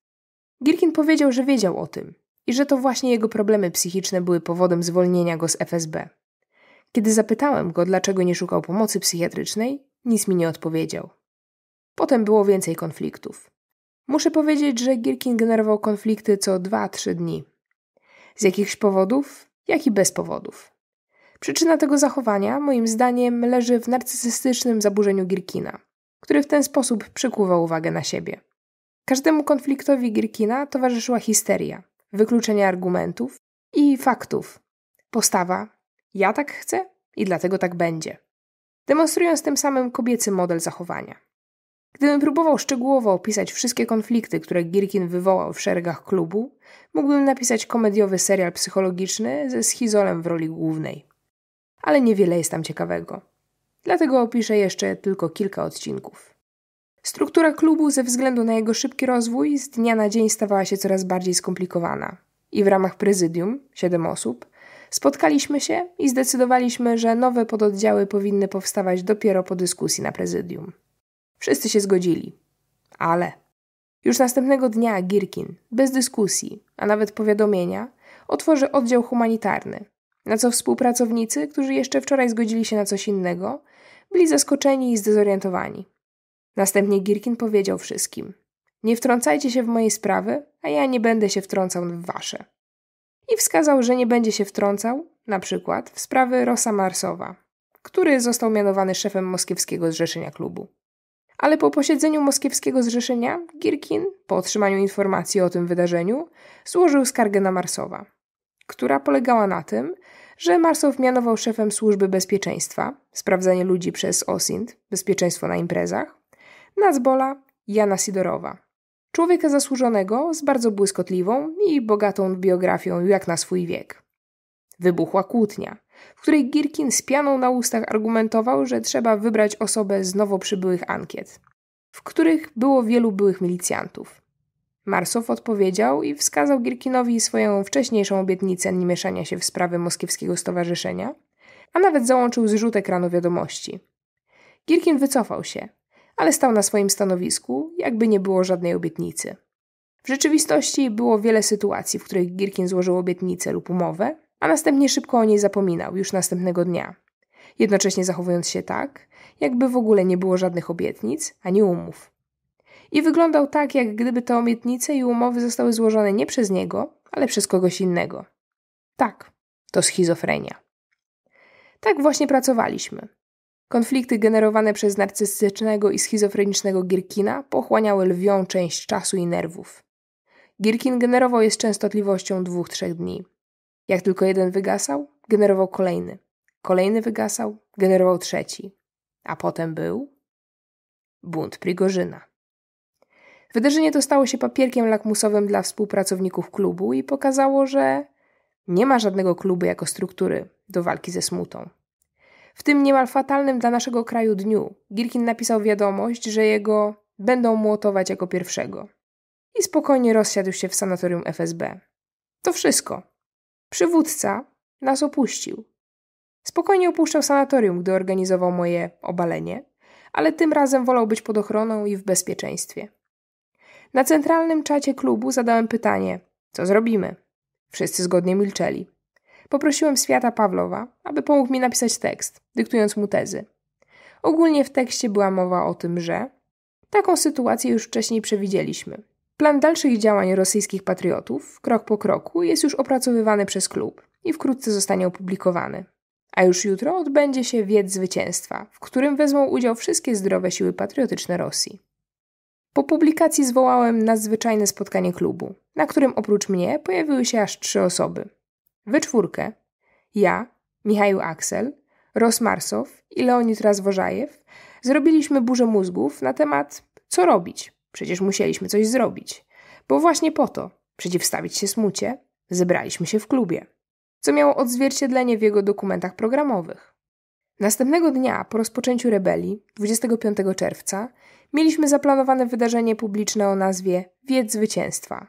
Girkin powiedział, że wiedział o tym i że to właśnie jego problemy psychiczne były powodem zwolnienia go z FSB. Kiedy zapytałem go, dlaczego nie szukał pomocy psychiatrycznej, nic mi nie odpowiedział. Potem było więcej konfliktów. Muszę powiedzieć, że Girkin generował konflikty co 2-3 dni. Z jakichś powodów, jak i bez powodów. Przyczyna tego zachowania, moim zdaniem, leży w narcystycznym zaburzeniu Gierkina, który w ten sposób przykuwał uwagę na siebie. Każdemu konfliktowi Gierkina towarzyszyła histeria, wykluczenie argumentów i faktów. Postawa: ja tak chcę i dlatego tak będzie. Demonstrując tym samym kobiecy model zachowania. Gdybym próbował szczegółowo opisać wszystkie konflikty, które Girkin wywołał w szeregach klubu, mógłbym napisać komediowy serial psychologiczny ze schizolem w roli głównej. Ale niewiele jest tam ciekawego. Dlatego opiszę jeszcze tylko kilka odcinków. Struktura klubu ze względu na jego szybki rozwój z dnia na dzień stawała się coraz bardziej skomplikowana. I w ramach prezydium, siedem osób, spotkaliśmy się i zdecydowaliśmy, że nowe pododdziały powinny powstawać dopiero po dyskusji na prezydium. Wszyscy się zgodzili. Ale. Już następnego dnia Girkin, bez dyskusji, a nawet powiadomienia, otworzy oddział humanitarny, na co współpracownicy, którzy jeszcze wczoraj zgodzili się na coś innego, byli zaskoczeni i zdezorientowani. Następnie Girkin powiedział wszystkim: Nie wtrącajcie się w moje sprawy, a ja nie będę się wtrącał w wasze. I wskazał, że nie będzie się wtrącał, na przykład, w sprawy Rosa Marsowa, który został mianowany szefem moskiewskiego zrzeszenia klubu ale po posiedzeniu moskiewskiego zrzeszenia Girkin, po otrzymaniu informacji o tym wydarzeniu, złożył skargę na Marsowa, która polegała na tym, że Marsow mianował szefem służby bezpieczeństwa, sprawdzanie ludzi przez OSINT, bezpieczeństwo na imprezach, Nazbola Jana Sidorowa, człowieka zasłużonego z bardzo błyskotliwą i bogatą biografią jak na swój wiek. Wybuchła kłótnia – w której Girkin z pianą na ustach argumentował, że trzeba wybrać osobę z nowo przybyłych ankiet, w których było wielu byłych milicjantów. Marsow odpowiedział i wskazał Girkinowi swoją wcześniejszą obietnicę nie mieszania się w sprawy moskiewskiego stowarzyszenia, a nawet załączył zrzut ekranu wiadomości. Girkin wycofał się, ale stał na swoim stanowisku, jakby nie było żadnej obietnicy. W rzeczywistości było wiele sytuacji, w których Girkin złożył obietnicę lub umowę, a następnie szybko o niej zapominał już następnego dnia, jednocześnie zachowując się tak, jakby w ogóle nie było żadnych obietnic ani umów. I wyglądał tak, jak gdyby te obietnice i umowy zostały złożone nie przez niego, ale przez kogoś innego. Tak, to schizofrenia. Tak właśnie pracowaliśmy. Konflikty generowane przez narcystycznego i schizofrenicznego Gierkina pochłaniały lwią część czasu i nerwów. Gierkin generował je z częstotliwością dwóch-trzech dni, jak tylko jeden wygasał, generował kolejny. Kolejny wygasał, generował trzeci. A potem był bunt Prigorzyna. Wydarzenie to stało się papierkiem lakmusowym dla współpracowników klubu i pokazało, że nie ma żadnego klubu jako struktury do walki ze smutą. W tym niemal fatalnym dla naszego kraju dniu Girkin napisał wiadomość, że jego będą młotować jako pierwszego. I spokojnie rozsiadł się w sanatorium FSB. To wszystko. Przywódca nas opuścił. Spokojnie opuszczał sanatorium, gdy organizował moje obalenie, ale tym razem wolał być pod ochroną i w bezpieczeństwie. Na centralnym czacie klubu zadałem pytanie: co zrobimy? Wszyscy zgodnie milczeli. Poprosiłem Świata Pawlowa, aby pomógł mi napisać tekst, dyktując mu tezy. Ogólnie w tekście była mowa o tym, że taką sytuację już wcześniej przewidzieliśmy. Plan dalszych działań rosyjskich patriotów, krok po kroku, jest już opracowywany przez klub i wkrótce zostanie opublikowany. A już jutro odbędzie się Wiec Zwycięstwa, w którym wezmą udział wszystkie zdrowe siły patriotyczne Rosji. Po publikacji zwołałem nadzwyczajne spotkanie klubu, na którym oprócz mnie pojawiły się aż trzy osoby. We czwórkę ja, Michał Aksel, Ros Marsow i Leonid Razwożajew zrobiliśmy burzę mózgów na temat co robić, Przecież musieliśmy coś zrobić. Bo właśnie po to, przeciwstawić się smucie, zebraliśmy się w klubie, co miało odzwierciedlenie w jego dokumentach programowych. Następnego dnia po rozpoczęciu rebelii, 25 czerwca, mieliśmy zaplanowane wydarzenie publiczne o nazwie Wiec Zwycięstwa,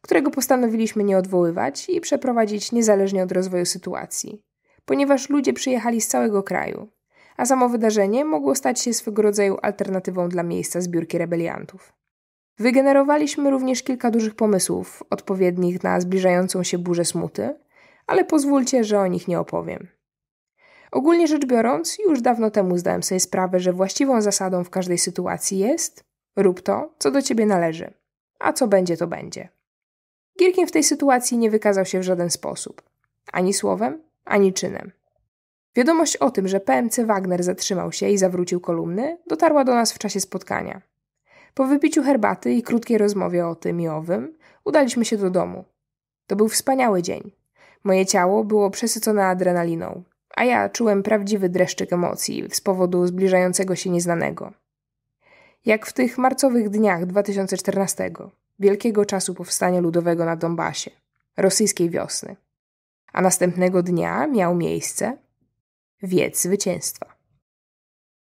którego postanowiliśmy nie odwoływać i przeprowadzić niezależnie od rozwoju sytuacji, ponieważ ludzie przyjechali z całego kraju, a samo wydarzenie mogło stać się swego rodzaju alternatywą dla miejsca zbiórki rebeliantów. Wygenerowaliśmy również kilka dużych pomysłów odpowiednich na zbliżającą się burzę smuty, ale pozwólcie, że o nich nie opowiem. Ogólnie rzecz biorąc, już dawno temu zdałem sobie sprawę, że właściwą zasadą w każdej sytuacji jest rób to, co do ciebie należy, a co będzie, to będzie. Gierkin w tej sytuacji nie wykazał się w żaden sposób ani słowem, ani czynem. Wiadomość o tym, że PMC Wagner zatrzymał się i zawrócił kolumny, dotarła do nas w czasie spotkania. Po wypiciu herbaty i krótkiej rozmowie o tym i owym, udaliśmy się do domu. To był wspaniały dzień. Moje ciało było przesycone adrenaliną, a ja czułem prawdziwy dreszczyk emocji z powodu zbliżającego się nieznanego. Jak w tych marcowych dniach 2014, wielkiego czasu powstania ludowego na Donbasie, rosyjskiej wiosny. A następnego dnia miał miejsce wiec zwycięstwa.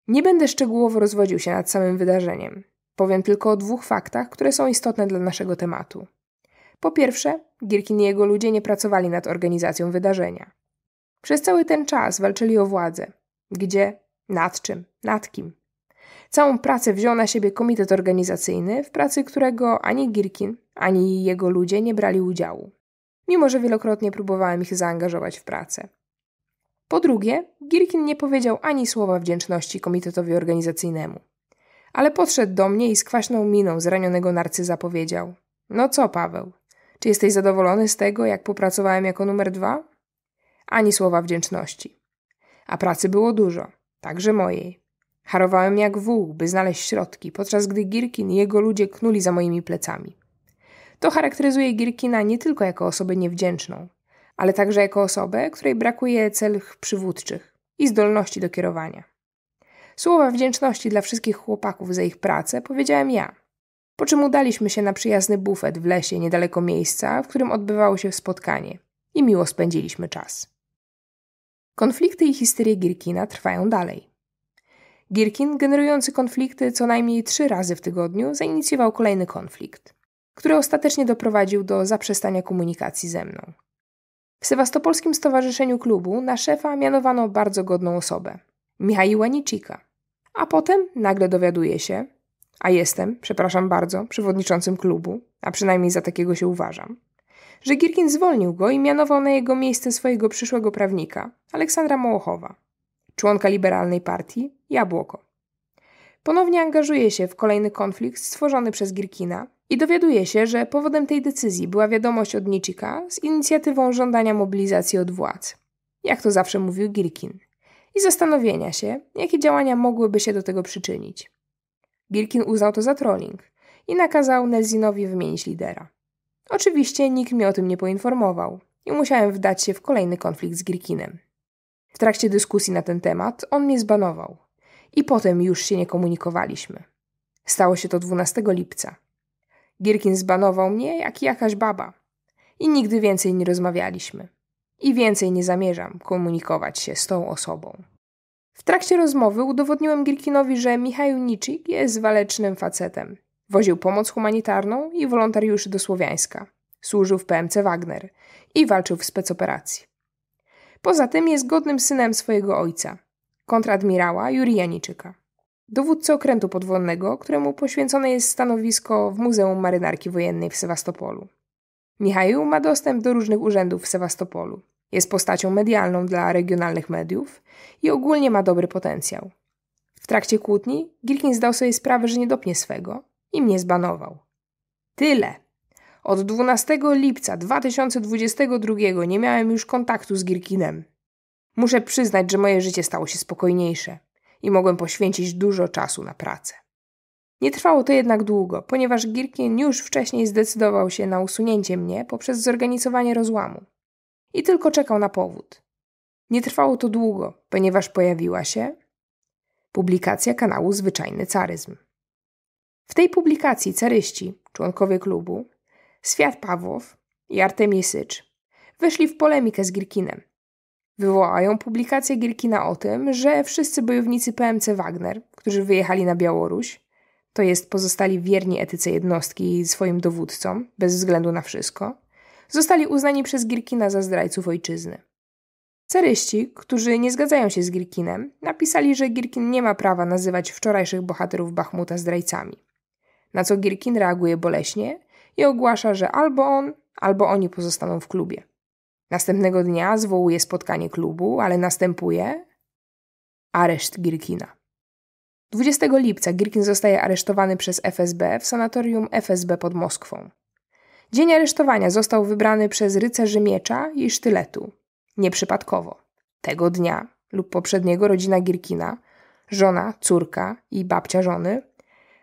Nie będę szczegółowo rozwodził się nad samym wydarzeniem. Powiem tylko o dwóch faktach, które są istotne dla naszego tematu. Po pierwsze, Gierkin i jego ludzie nie pracowali nad organizacją wydarzenia. Przez cały ten czas walczyli o władzę. Gdzie? Nad czym? Nad kim? Całą pracę wziął na siebie komitet organizacyjny, w pracy którego ani Girkin, ani jego ludzie nie brali udziału, mimo że wielokrotnie próbowałem ich zaangażować w pracę. Po drugie, Girkin nie powiedział ani słowa wdzięczności komitetowi organizacyjnemu ale podszedł do mnie i z kwaśną miną zranionego narcyza powiedział: No co, Paweł, czy jesteś zadowolony z tego, jak popracowałem jako numer dwa? Ani słowa wdzięczności. A pracy było dużo, także mojej. Harowałem jak wół, by znaleźć środki, podczas gdy Girkin i jego ludzie knuli za moimi plecami. To charakteryzuje Girkina nie tylko jako osobę niewdzięczną, ale także jako osobę, której brakuje celów przywódczych i zdolności do kierowania. Słowa wdzięczności dla wszystkich chłopaków za ich pracę powiedziałem ja. Po czym udaliśmy się na przyjazny bufet w lesie niedaleko miejsca, w którym odbywało się spotkanie i miło spędziliśmy czas. Konflikty i histerie Girkina trwają dalej. Girkin, generujący konflikty co najmniej trzy razy w tygodniu, zainicjował kolejny konflikt, który ostatecznie doprowadził do zaprzestania komunikacji ze mną. W Sewastopolskim Stowarzyszeniu Klubu na szefa mianowano bardzo godną osobę Michaiła Nichika. A potem nagle dowiaduje się, a jestem, przepraszam bardzo, przewodniczącym klubu, a przynajmniej za takiego się uważam, że Gierkin zwolnił go i mianował na jego miejsce swojego przyszłego prawnika, Aleksandra Mołochowa, członka liberalnej partii Jabłoko. Ponownie angażuje się w kolejny konflikt stworzony przez Gierkina i dowiaduje się, że powodem tej decyzji była wiadomość od Nichika z inicjatywą żądania mobilizacji od władz. Jak to zawsze mówił Girkin i zastanowienia się, jakie działania mogłyby się do tego przyczynić. Gierkin uznał to za trolling i nakazał Nelsinowi wymienić lidera. Oczywiście nikt mnie o tym nie poinformował i musiałem wdać się w kolejny konflikt z Girkinem. W trakcie dyskusji na ten temat on mnie zbanował i potem już się nie komunikowaliśmy. Stało się to 12 lipca. Gierkin zbanował mnie jak jakaś baba i nigdy więcej nie rozmawialiśmy i więcej nie zamierzam komunikować się z tą osobą. W trakcie rozmowy udowodniłem Girkinowi, że Michał Niczyk jest walecznym facetem. Woził pomoc humanitarną i wolontariuszy do Słowiańska. Służył w PMC Wagner i walczył w specoperacji. Poza tym jest godnym synem swojego ojca, kontradmirała Jurija Niczyka, dowódcy okrętu podwodnego, któremu poświęcone jest stanowisko w Muzeum Marynarki Wojennej w Sewastopolu. Michał ma dostęp do różnych urzędów w Sewastopolu. Jest postacią medialną dla regionalnych mediów i ogólnie ma dobry potencjał. W trakcie kłótni Girkin zdał sobie sprawę, że nie dopnie swego i mnie zbanował. Tyle. Od 12 lipca 2022 nie miałem już kontaktu z Girkinem. Muszę przyznać, że moje życie stało się spokojniejsze i mogłem poświęcić dużo czasu na pracę. Nie trwało to jednak długo, ponieważ Girkin już wcześniej zdecydował się na usunięcie mnie poprzez zorganizowanie rozłamu. I tylko czekał na powód. Nie trwało to długo, ponieważ pojawiła się publikacja kanału Zwyczajny Caryzm. W tej publikacji caryści, członkowie klubu, Świat Pawłow i Artemisycz Sycz weszli w polemikę z Girkinem. Wywołają publikację Girkina o tym, że wszyscy bojownicy PMC Wagner, którzy wyjechali na Białoruś, to jest pozostali wierni etyce jednostki i swoim dowódcom, bez względu na wszystko, zostali uznani przez Girkina za zdrajców ojczyzny. Ceryści, którzy nie zgadzają się z Girkinem, napisali, że Girkin nie ma prawa nazywać wczorajszych bohaterów Bachmuta zdrajcami. Na co Girkin reaguje boleśnie i ogłasza, że albo on, albo oni pozostaną w klubie. Następnego dnia zwołuje spotkanie klubu, ale następuje areszt Girkina. 20 lipca Girkin zostaje aresztowany przez FSB w sanatorium FSB pod Moskwą. Dzień aresztowania został wybrany przez rycerzy miecza i sztyletu. Nieprzypadkowo. Tego dnia lub poprzedniego rodzina Girkina, żona, córka i babcia żony,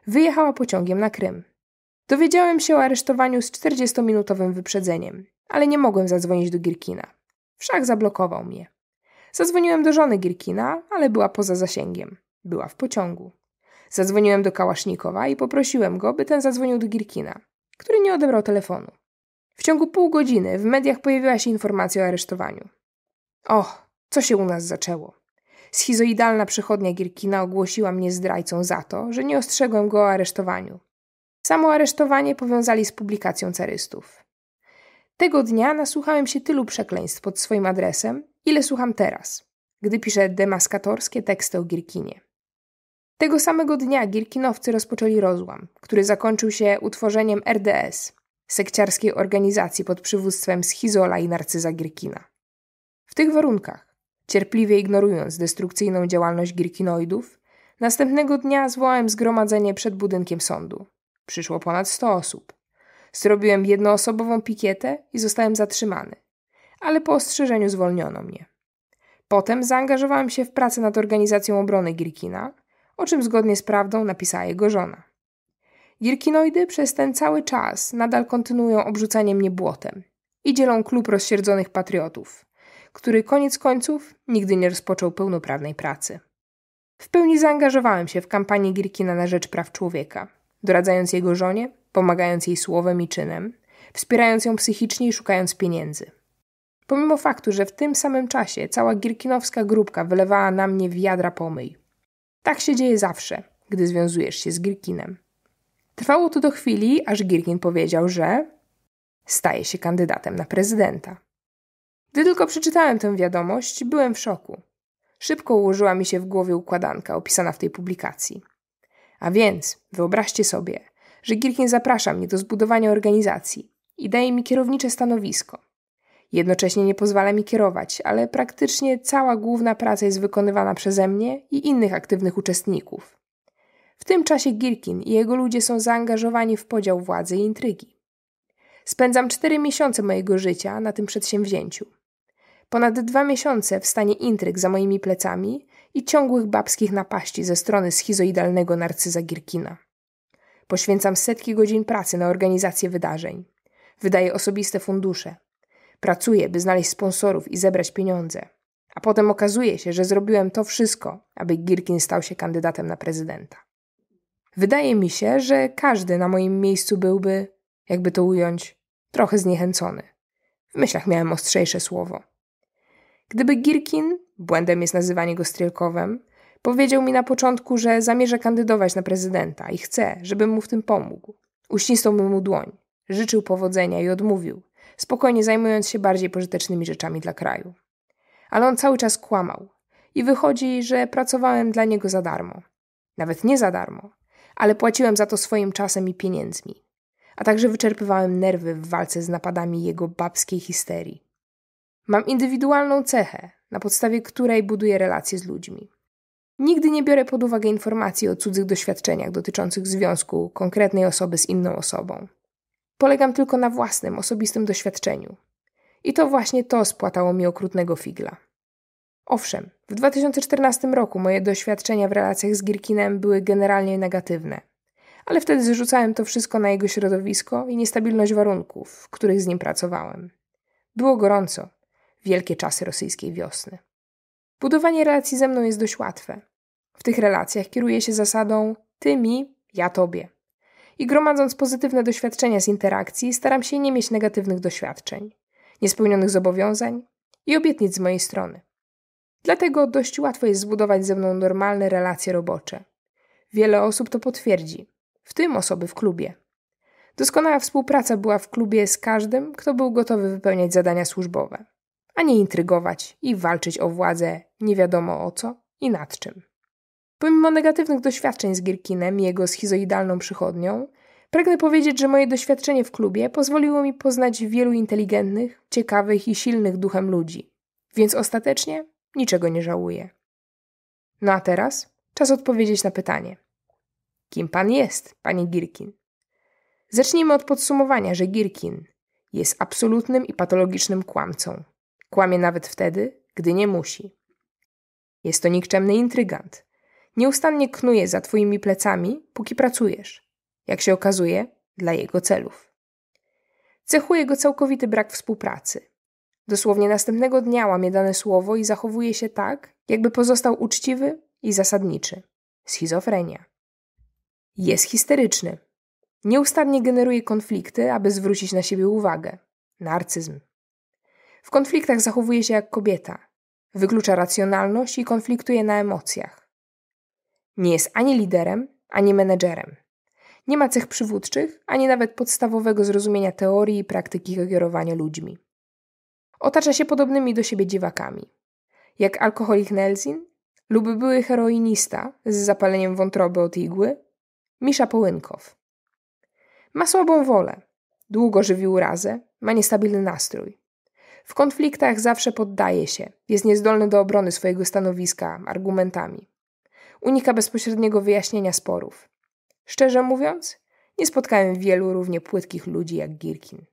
wyjechała pociągiem na Krym. Dowiedziałem się o aresztowaniu z 40-minutowym wyprzedzeniem, ale nie mogłem zadzwonić do Girkina. Wszak zablokował mnie. Zadzwoniłem do żony Girkina, ale była poza zasięgiem. Była w pociągu. Zadzwoniłem do Kałasznikowa i poprosiłem go, by ten zadzwonił do Girkina, który nie odebrał telefonu. W ciągu pół godziny w mediach pojawiła się informacja o aresztowaniu. Och, co się u nas zaczęło? Schizoidalna przychodnia Girkina ogłosiła mnie zdrajcą za to, że nie ostrzegłem go o aresztowaniu. Samo aresztowanie powiązali z publikacją carystów. Tego dnia nasłuchałem się tylu przekleństw pod swoim adresem, ile słucham teraz, gdy piszę demaskatorskie teksty o Girkinie. Tego samego dnia gierkinowcy rozpoczęli rozłam, który zakończył się utworzeniem RDS, sekciarskiej organizacji pod przywództwem Schizola i Narcyza Gierkina. W tych warunkach, cierpliwie ignorując destrukcyjną działalność Gierkinoidów, następnego dnia zwołałem zgromadzenie przed budynkiem sądu. Przyszło ponad 100 osób. Zrobiłem jednoosobową pikietę i zostałem zatrzymany, ale po ostrzeżeniu zwolniono mnie. Potem zaangażowałem się w pracę nad organizacją obrony Gierkina – o czym zgodnie z prawdą napisała jego żona. Gierkinoidy przez ten cały czas nadal kontynuują obrzucanie mnie błotem i dzielą klub rozsierdzonych patriotów, który koniec końców nigdy nie rozpoczął pełnoprawnej pracy. W pełni zaangażowałem się w kampanię Gierkina na rzecz praw człowieka, doradzając jego żonie, pomagając jej słowem i czynem, wspierając ją psychicznie i szukając pieniędzy. Pomimo faktu, że w tym samym czasie cała Gierkinowska grupka wylewała na mnie wiadra pomyj, tak się dzieje zawsze, gdy związujesz się z Girkinem. Trwało to do chwili, aż Girkin powiedział, że staje się kandydatem na prezydenta. Gdy tylko przeczytałem tę wiadomość, byłem w szoku. Szybko ułożyła mi się w głowie układanka opisana w tej publikacji. A więc wyobraźcie sobie, że Girkin zaprasza mnie do zbudowania organizacji i daje mi kierownicze stanowisko. Jednocześnie nie pozwala mi kierować, ale praktycznie cała główna praca jest wykonywana przeze mnie i innych aktywnych uczestników. W tym czasie Girkin i jego ludzie są zaangażowani w podział władzy i intrygi. Spędzam cztery miesiące mojego życia na tym przedsięwzięciu. Ponad dwa miesiące w stanie intryg za moimi plecami i ciągłych babskich napaści ze strony schizoidalnego narcyza Girkina. Poświęcam setki godzin pracy na organizację wydarzeń. Wydaję osobiste fundusze, Pracuję, by znaleźć sponsorów i zebrać pieniądze. A potem okazuje się, że zrobiłem to wszystko, aby Girkin stał się kandydatem na prezydenta. Wydaje mi się, że każdy na moim miejscu byłby, jakby to ująć, trochę zniechęcony. W myślach miałem ostrzejsze słowo. Gdyby Girkin, błędem jest nazywanie go strzelkowem, powiedział mi na początku, że zamierza kandydować na prezydenta i chce, żebym mu w tym pomógł. Uścisnąłbym mu dłoń, życzył powodzenia i odmówił, spokojnie zajmując się bardziej pożytecznymi rzeczami dla kraju. Ale on cały czas kłamał i wychodzi, że pracowałem dla niego za darmo. Nawet nie za darmo, ale płaciłem za to swoim czasem i pieniędzmi, a także wyczerpywałem nerwy w walce z napadami jego babskiej histerii. Mam indywidualną cechę, na podstawie której buduję relacje z ludźmi. Nigdy nie biorę pod uwagę informacji o cudzych doświadczeniach dotyczących związku konkretnej osoby z inną osobą. Polegam tylko na własnym, osobistym doświadczeniu. I to właśnie to spłatało mi okrutnego figla. Owszem, w 2014 roku moje doświadczenia w relacjach z Girkinem były generalnie negatywne, ale wtedy zrzucałem to wszystko na jego środowisko i niestabilność warunków, w których z nim pracowałem. Było gorąco, wielkie czasy rosyjskiej wiosny. Budowanie relacji ze mną jest dość łatwe. W tych relacjach kieruję się zasadą ty mi, ja tobie i gromadząc pozytywne doświadczenia z interakcji, staram się nie mieć negatywnych doświadczeń, niespełnionych zobowiązań i obietnic z mojej strony. Dlatego dość łatwo jest zbudować ze mną normalne relacje robocze. Wiele osób to potwierdzi, w tym osoby w klubie. Doskonała współpraca była w klubie z każdym, kto był gotowy wypełniać zadania służbowe, a nie intrygować i walczyć o władzę nie wiadomo o co i nad czym. Pomimo negatywnych doświadczeń z Gierkinem i jego schizoidalną przychodnią, pragnę powiedzieć, że moje doświadczenie w klubie pozwoliło mi poznać wielu inteligentnych, ciekawych i silnych duchem ludzi, więc ostatecznie niczego nie żałuję. No a teraz czas odpowiedzieć na pytanie. Kim pan jest, panie Girkin? Zacznijmy od podsumowania, że Girkin jest absolutnym i patologicznym kłamcą. Kłamie nawet wtedy, gdy nie musi. Jest to nikczemny intrygant, Nieustannie knuje za twoimi plecami, póki pracujesz. Jak się okazuje, dla jego celów. Cechuje go całkowity brak współpracy. Dosłownie następnego dnia łamie dane słowo i zachowuje się tak, jakby pozostał uczciwy i zasadniczy. Schizofrenia. Jest histeryczny. Nieustannie generuje konflikty, aby zwrócić na siebie uwagę. Narcyzm. W konfliktach zachowuje się jak kobieta. Wyklucza racjonalność i konfliktuje na emocjach. Nie jest ani liderem, ani menedżerem. Nie ma cech przywódczych, ani nawet podstawowego zrozumienia teorii i praktyki kierowania ludźmi. Otacza się podobnymi do siebie dziwakami. Jak alkoholik Nelsin lub były heroinista z zapaleniem wątroby od igły, Misza Połynkow. Ma słabą wolę, długo żywi urazę, ma niestabilny nastrój. W konfliktach zawsze poddaje się, jest niezdolny do obrony swojego stanowiska argumentami unika bezpośredniego wyjaśnienia sporów. Szczerze mówiąc, nie spotkałem wielu równie płytkich ludzi jak Girkin.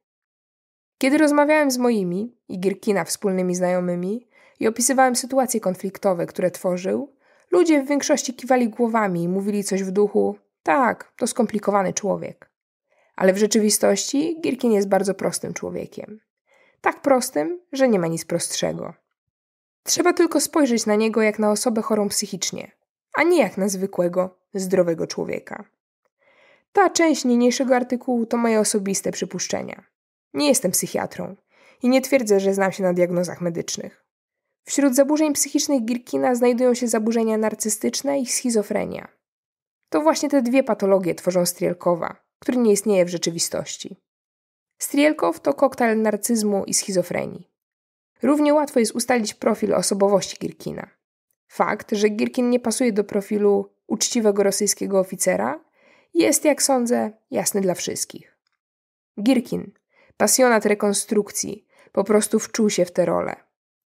Kiedy rozmawiałem z moimi i Girkina wspólnymi znajomymi i opisywałem sytuacje konfliktowe, które tworzył, ludzie w większości kiwali głowami i mówili coś w duchu: tak, to skomplikowany człowiek. Ale w rzeczywistości Girkin jest bardzo prostym człowiekiem. Tak prostym, że nie ma nic prostszego. Trzeba tylko spojrzeć na niego jak na osobę chorą psychicznie, a nie jak na zwykłego, zdrowego człowieka. Ta część niniejszego artykułu to moje osobiste przypuszczenia. Nie jestem psychiatrą i nie twierdzę, że znam się na diagnozach medycznych. Wśród zaburzeń psychicznych Girkina znajdują się zaburzenia narcystyczne i schizofrenia. To właśnie te dwie patologie tworzą Strielkowa, który nie istnieje w rzeczywistości. Strielkow to koktajl narcyzmu i schizofrenii. Równie łatwo jest ustalić profil osobowości Girkina – Fakt, że Gierkin nie pasuje do profilu uczciwego rosyjskiego oficera, jest, jak sądzę, jasny dla wszystkich. Gierkin, pasjonat rekonstrukcji, po prostu wczuł się w tę rolę.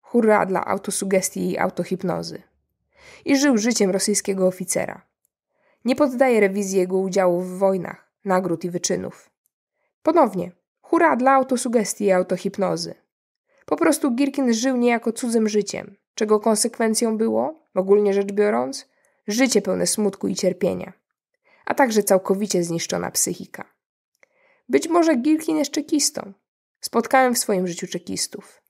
Hurra dla autosugestii i autohipnozy. I żył życiem rosyjskiego oficera. Nie poddaje rewizji jego udziału w wojnach, nagród i wyczynów. Ponownie, hurra dla autosugestii i autohipnozy. Po prostu Girkin żył niejako cudzym życiem, czego konsekwencją było, ogólnie rzecz biorąc, życie pełne smutku i cierpienia, a także całkowicie zniszczona psychika. Być może Gilkin jest czekistą. Spotkałem w swoim życiu czekistów.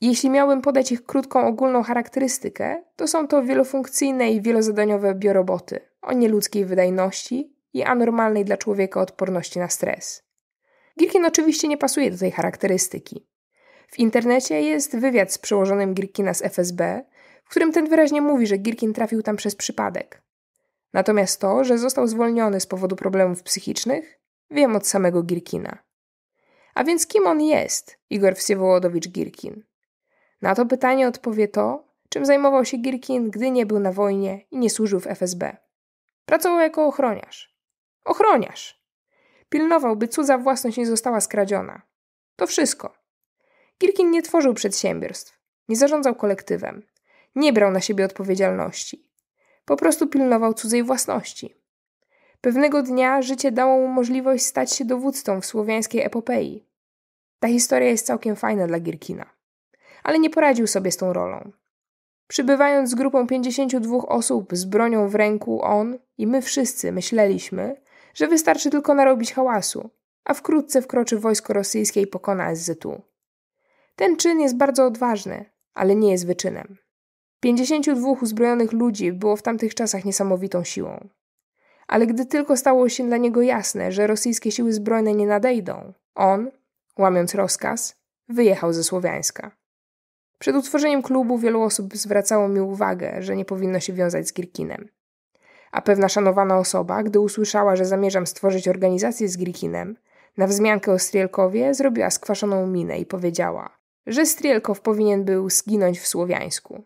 Jeśli miałbym podać ich krótką ogólną charakterystykę, to są to wielofunkcyjne i wielozadaniowe bioroboty o nieludzkiej wydajności i anormalnej dla człowieka odporności na stres. Gilkin oczywiście nie pasuje do tej charakterystyki. W internecie jest wywiad z przełożonym Girkina z FSB, w którym ten wyraźnie mówi, że Girkin trafił tam przez przypadek. Natomiast to, że został zwolniony z powodu problemów psychicznych, wiem od samego Girkina. A więc kim on jest, Igor Wsiewołodowicz-Girkin? Na to pytanie odpowie to, czym zajmował się Girkin, gdy nie był na wojnie i nie służył w FSB. Pracował jako ochroniarz. Ochroniarz! Pilnował, by cudza własność nie została skradziona. To wszystko. Girkin nie tworzył przedsiębiorstw, nie zarządzał kolektywem, nie brał na siebie odpowiedzialności. Po prostu pilnował cudzej własności. Pewnego dnia życie dało mu możliwość stać się dowódcą w słowiańskiej epopei. Ta historia jest całkiem fajna dla Girkina. Ale nie poradził sobie z tą rolą. Przybywając z grupą 52 osób z bronią w ręku, on i my wszyscy myśleliśmy, że wystarczy tylko narobić hałasu, a wkrótce wkroczy wojsko rosyjskie i pokona SZU. Ten czyn jest bardzo odważny, ale nie jest wyczynem. 52 uzbrojonych ludzi było w tamtych czasach niesamowitą siłą. Ale gdy tylko stało się dla niego jasne, że rosyjskie siły zbrojne nie nadejdą, on, łamiąc rozkaz, wyjechał ze Słowiańska. Przed utworzeniem klubu wielu osób zwracało mi uwagę, że nie powinno się wiązać z Girkinem. A pewna szanowana osoba, gdy usłyszała, że zamierzam stworzyć organizację z Girkinem, na wzmiankę o Strielkowie zrobiła skwaszoną minę i powiedziała – że Strielkow powinien był zginąć w Słowiańsku.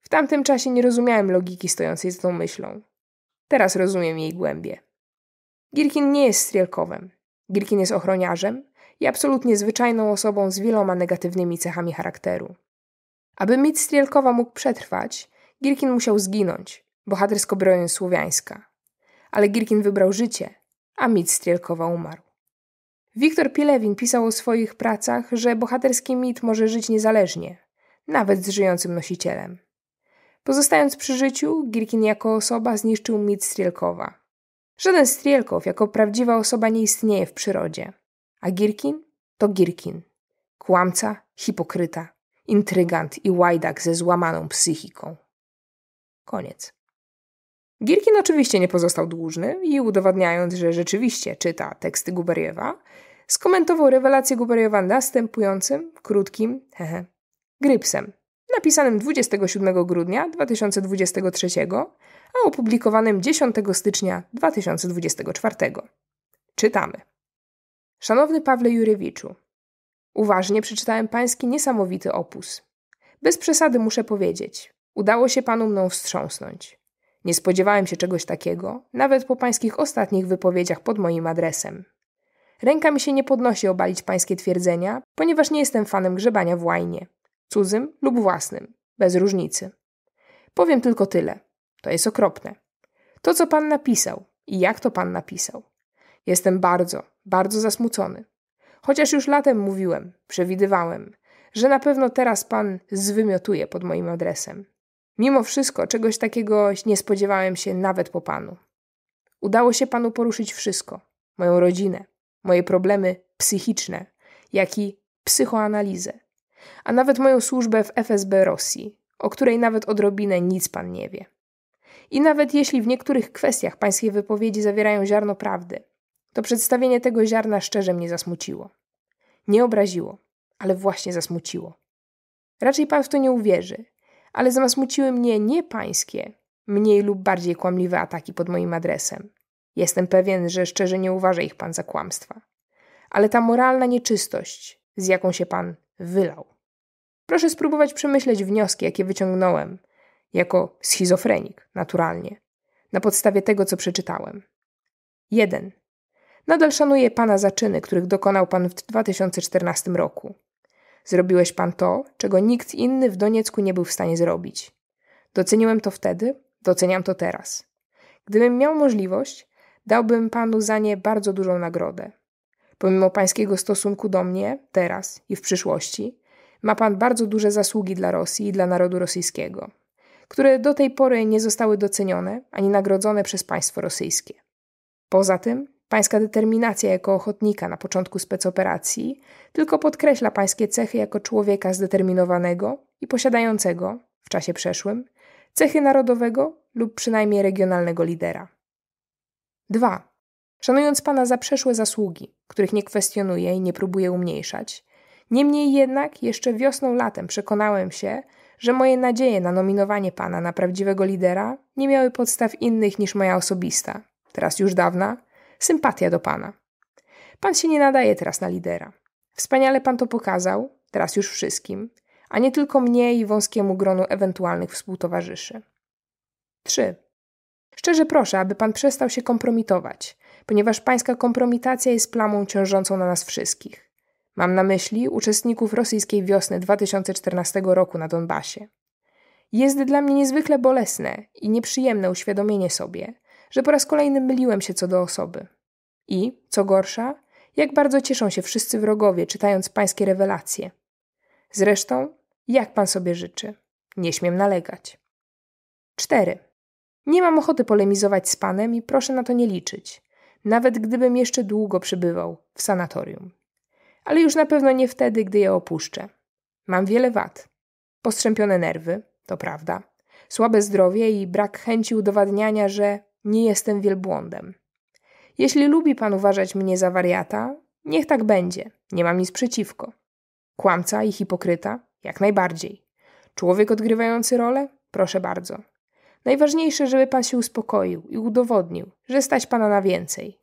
W tamtym czasie nie rozumiałem logiki stojącej za tą myślą. Teraz rozumiem jej głębie. Girkin nie jest Strielkowem. Girkin jest ochroniarzem i absolutnie zwyczajną osobą z wieloma negatywnymi cechami charakteru. Aby mit Strielkowa mógł przetrwać, Girkin musiał zginąć, bohatersko broniąc Słowiańska. Ale Girkin wybrał życie, a mit Strielkowa umarł. Wiktor Pielewin pisał o swoich pracach, że bohaterski mit może żyć niezależnie, nawet z żyjącym nosicielem. Pozostając przy życiu, Girkin jako osoba zniszczył mit Strielkowa. Żaden Strielkow jako prawdziwa osoba nie istnieje w przyrodzie. A Girkin to Girkin. Kłamca, hipokryta, intrygant i łajdak ze złamaną psychiką. Koniec. Girkin oczywiście nie pozostał dłużny i udowadniając, że rzeczywiście czyta teksty Guberiewa, skomentował rewelację Guberiowanda następującym, krótkim, hehe, grypsem, napisanym 27 grudnia 2023, a opublikowanym 10 stycznia 2024. Czytamy. Szanowny Pawle Jurewiczu, uważnie przeczytałem pański niesamowity opus. Bez przesady muszę powiedzieć, udało się panu mną wstrząsnąć. Nie spodziewałem się czegoś takiego, nawet po pańskich ostatnich wypowiedziach pod moim adresem. Ręka mi się nie podnosi obalić pańskie twierdzenia, ponieważ nie jestem fanem grzebania w łajnie. Cudzym lub własnym. Bez różnicy. Powiem tylko tyle. To jest okropne. To, co pan napisał i jak to pan napisał. Jestem bardzo, bardzo zasmucony. Chociaż już latem mówiłem, przewidywałem, że na pewno teraz pan zwymiotuje pod moim adresem. Mimo wszystko czegoś takiego nie spodziewałem się nawet po panu. Udało się panu poruszyć wszystko moją rodzinę, moje problemy psychiczne, jak i psychoanalizę, a nawet moją służbę w FSB Rosji, o której nawet odrobinę nic pan nie wie. I nawet jeśli w niektórych kwestiach pańskie wypowiedzi zawierają ziarno prawdy, to przedstawienie tego ziarna szczerze mnie zasmuciło. Nie obraziło, ale właśnie zasmuciło. Raczej pan w to nie uwierzy, ale zasmuciły mnie nie pańskie, mniej lub bardziej kłamliwe ataki pod moim adresem, Jestem pewien, że szczerze nie uważa ich pan za kłamstwa. Ale ta moralna nieczystość, z jaką się pan wylał. Proszę spróbować przemyśleć wnioski, jakie wyciągnąłem, jako schizofrenik, naturalnie, na podstawie tego, co przeczytałem. 1. Nadal szanuję Pana za czyny, których dokonał Pan w 2014 roku. Zrobiłeś Pan to, czego nikt inny w Doniecku nie był w stanie zrobić. Doceniłem to wtedy, doceniam to teraz. Gdybym miał możliwość, dałbym panu za nie bardzo dużą nagrodę. Pomimo pańskiego stosunku do mnie, teraz i w przyszłości, ma pan bardzo duże zasługi dla Rosji i dla narodu rosyjskiego, które do tej pory nie zostały docenione ani nagrodzone przez państwo rosyjskie. Poza tym, pańska determinacja jako ochotnika na początku specoperacji tylko podkreśla pańskie cechy jako człowieka zdeterminowanego i posiadającego, w czasie przeszłym, cechy narodowego lub przynajmniej regionalnego lidera. Dwa. Szanując Pana za przeszłe zasługi, których nie kwestionuję i nie próbuję umniejszać. Niemniej jednak jeszcze wiosną latem przekonałem się, że moje nadzieje na nominowanie Pana na prawdziwego lidera nie miały podstaw innych niż moja osobista, teraz już dawna, sympatia do Pana. Pan się nie nadaje teraz na lidera. Wspaniale Pan to pokazał, teraz już wszystkim, a nie tylko mnie i wąskiemu gronu ewentualnych współtowarzyszy. 3. Szczerze proszę, aby pan przestał się kompromitować, ponieważ pańska kompromitacja jest plamą ciążącą na nas wszystkich. Mam na myśli uczestników rosyjskiej wiosny 2014 roku na Donbasie. Jest dla mnie niezwykle bolesne i nieprzyjemne uświadomienie sobie, że po raz kolejny myliłem się co do osoby. I, co gorsza, jak bardzo cieszą się wszyscy wrogowie, czytając pańskie rewelacje. Zresztą, jak pan sobie życzy? Nie śmiem nalegać. 4. Nie mam ochoty polemizować z panem i proszę na to nie liczyć, nawet gdybym jeszcze długo przebywał w sanatorium. Ale już na pewno nie wtedy, gdy je opuszczę. Mam wiele wad. Postrzępione nerwy, to prawda, słabe zdrowie i brak chęci udowadniania, że nie jestem wielbłądem. Jeśli lubi pan uważać mnie za wariata, niech tak będzie, nie mam nic przeciwko. Kłamca i hipokryta, jak najbardziej. Człowiek odgrywający rolę? Proszę bardzo. Najważniejsze, żeby pan się uspokoił i udowodnił, że stać pana na więcej.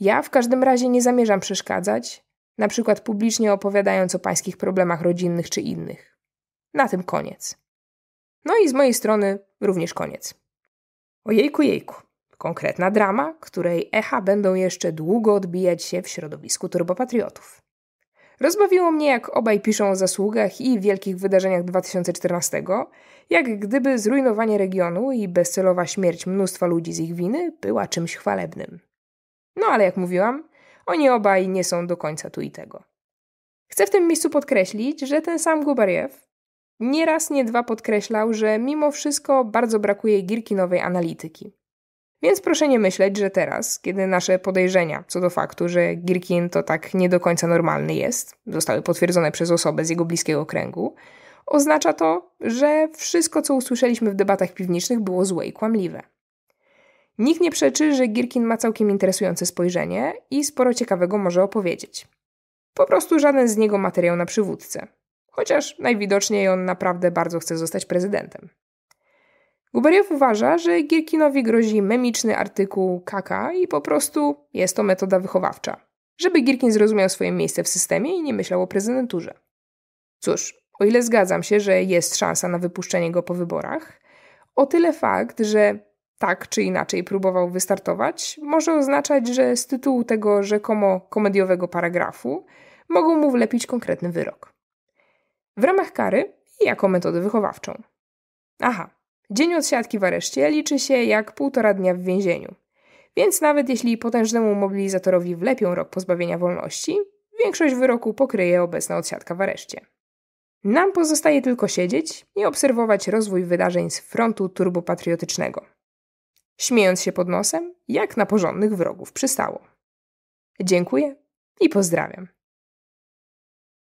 Ja w każdym razie nie zamierzam przeszkadzać, na przykład publicznie opowiadając o pańskich problemach rodzinnych czy innych. Na tym koniec. No i z mojej strony również koniec. Ojejku, jejku. Konkretna drama, której echa będą jeszcze długo odbijać się w środowisku turbopatriotów. Rozbawiło mnie, jak obaj piszą o zasługach i wielkich wydarzeniach 2014, jak gdyby zrujnowanie regionu i bezcelowa śmierć mnóstwa ludzi z ich winy była czymś chwalebnym. No ale jak mówiłam, oni obaj nie są do końca tu i tego. Chcę w tym miejscu podkreślić, że ten sam Gubariew nieraz nie dwa podkreślał, że mimo wszystko bardzo brakuje Girkinowej analityki. Więc proszę nie myśleć, że teraz, kiedy nasze podejrzenia co do faktu, że Girkin to tak nie do końca normalny jest, zostały potwierdzone przez osobę z jego bliskiego kręgu, oznacza to, że wszystko, co usłyszeliśmy w debatach piwniczych, było złe i kłamliwe. Nikt nie przeczy, że Girkin ma całkiem interesujące spojrzenie i sporo ciekawego może opowiedzieć. Po prostu żaden z niego materiał na przywódcę. Chociaż najwidoczniej on naprawdę bardzo chce zostać prezydentem. Gubariew uważa, że Gierkinowi grozi memiczny artykuł kaka i po prostu jest to metoda wychowawcza, żeby Gierkin zrozumiał swoje miejsce w systemie i nie myślał o prezydenturze. Cóż, o ile zgadzam się, że jest szansa na wypuszczenie go po wyborach, o tyle fakt, że tak czy inaczej próbował wystartować, może oznaczać, że z tytułu tego rzekomo komediowego paragrafu mogą mu wlepić konkretny wyrok. W ramach kary i jako metodę wychowawczą. Aha, Dzień odsiadki w areszcie liczy się jak półtora dnia w więzieniu. Więc nawet jeśli potężnemu mobilizatorowi wlepią rok pozbawienia wolności, większość wyroku pokryje obecna odsiadka w areszcie. Nam pozostaje tylko siedzieć i obserwować rozwój wydarzeń z frontu turbopatriotycznego. Śmiejąc się pod nosem, jak na porządnych wrogów przystało. Dziękuję i pozdrawiam.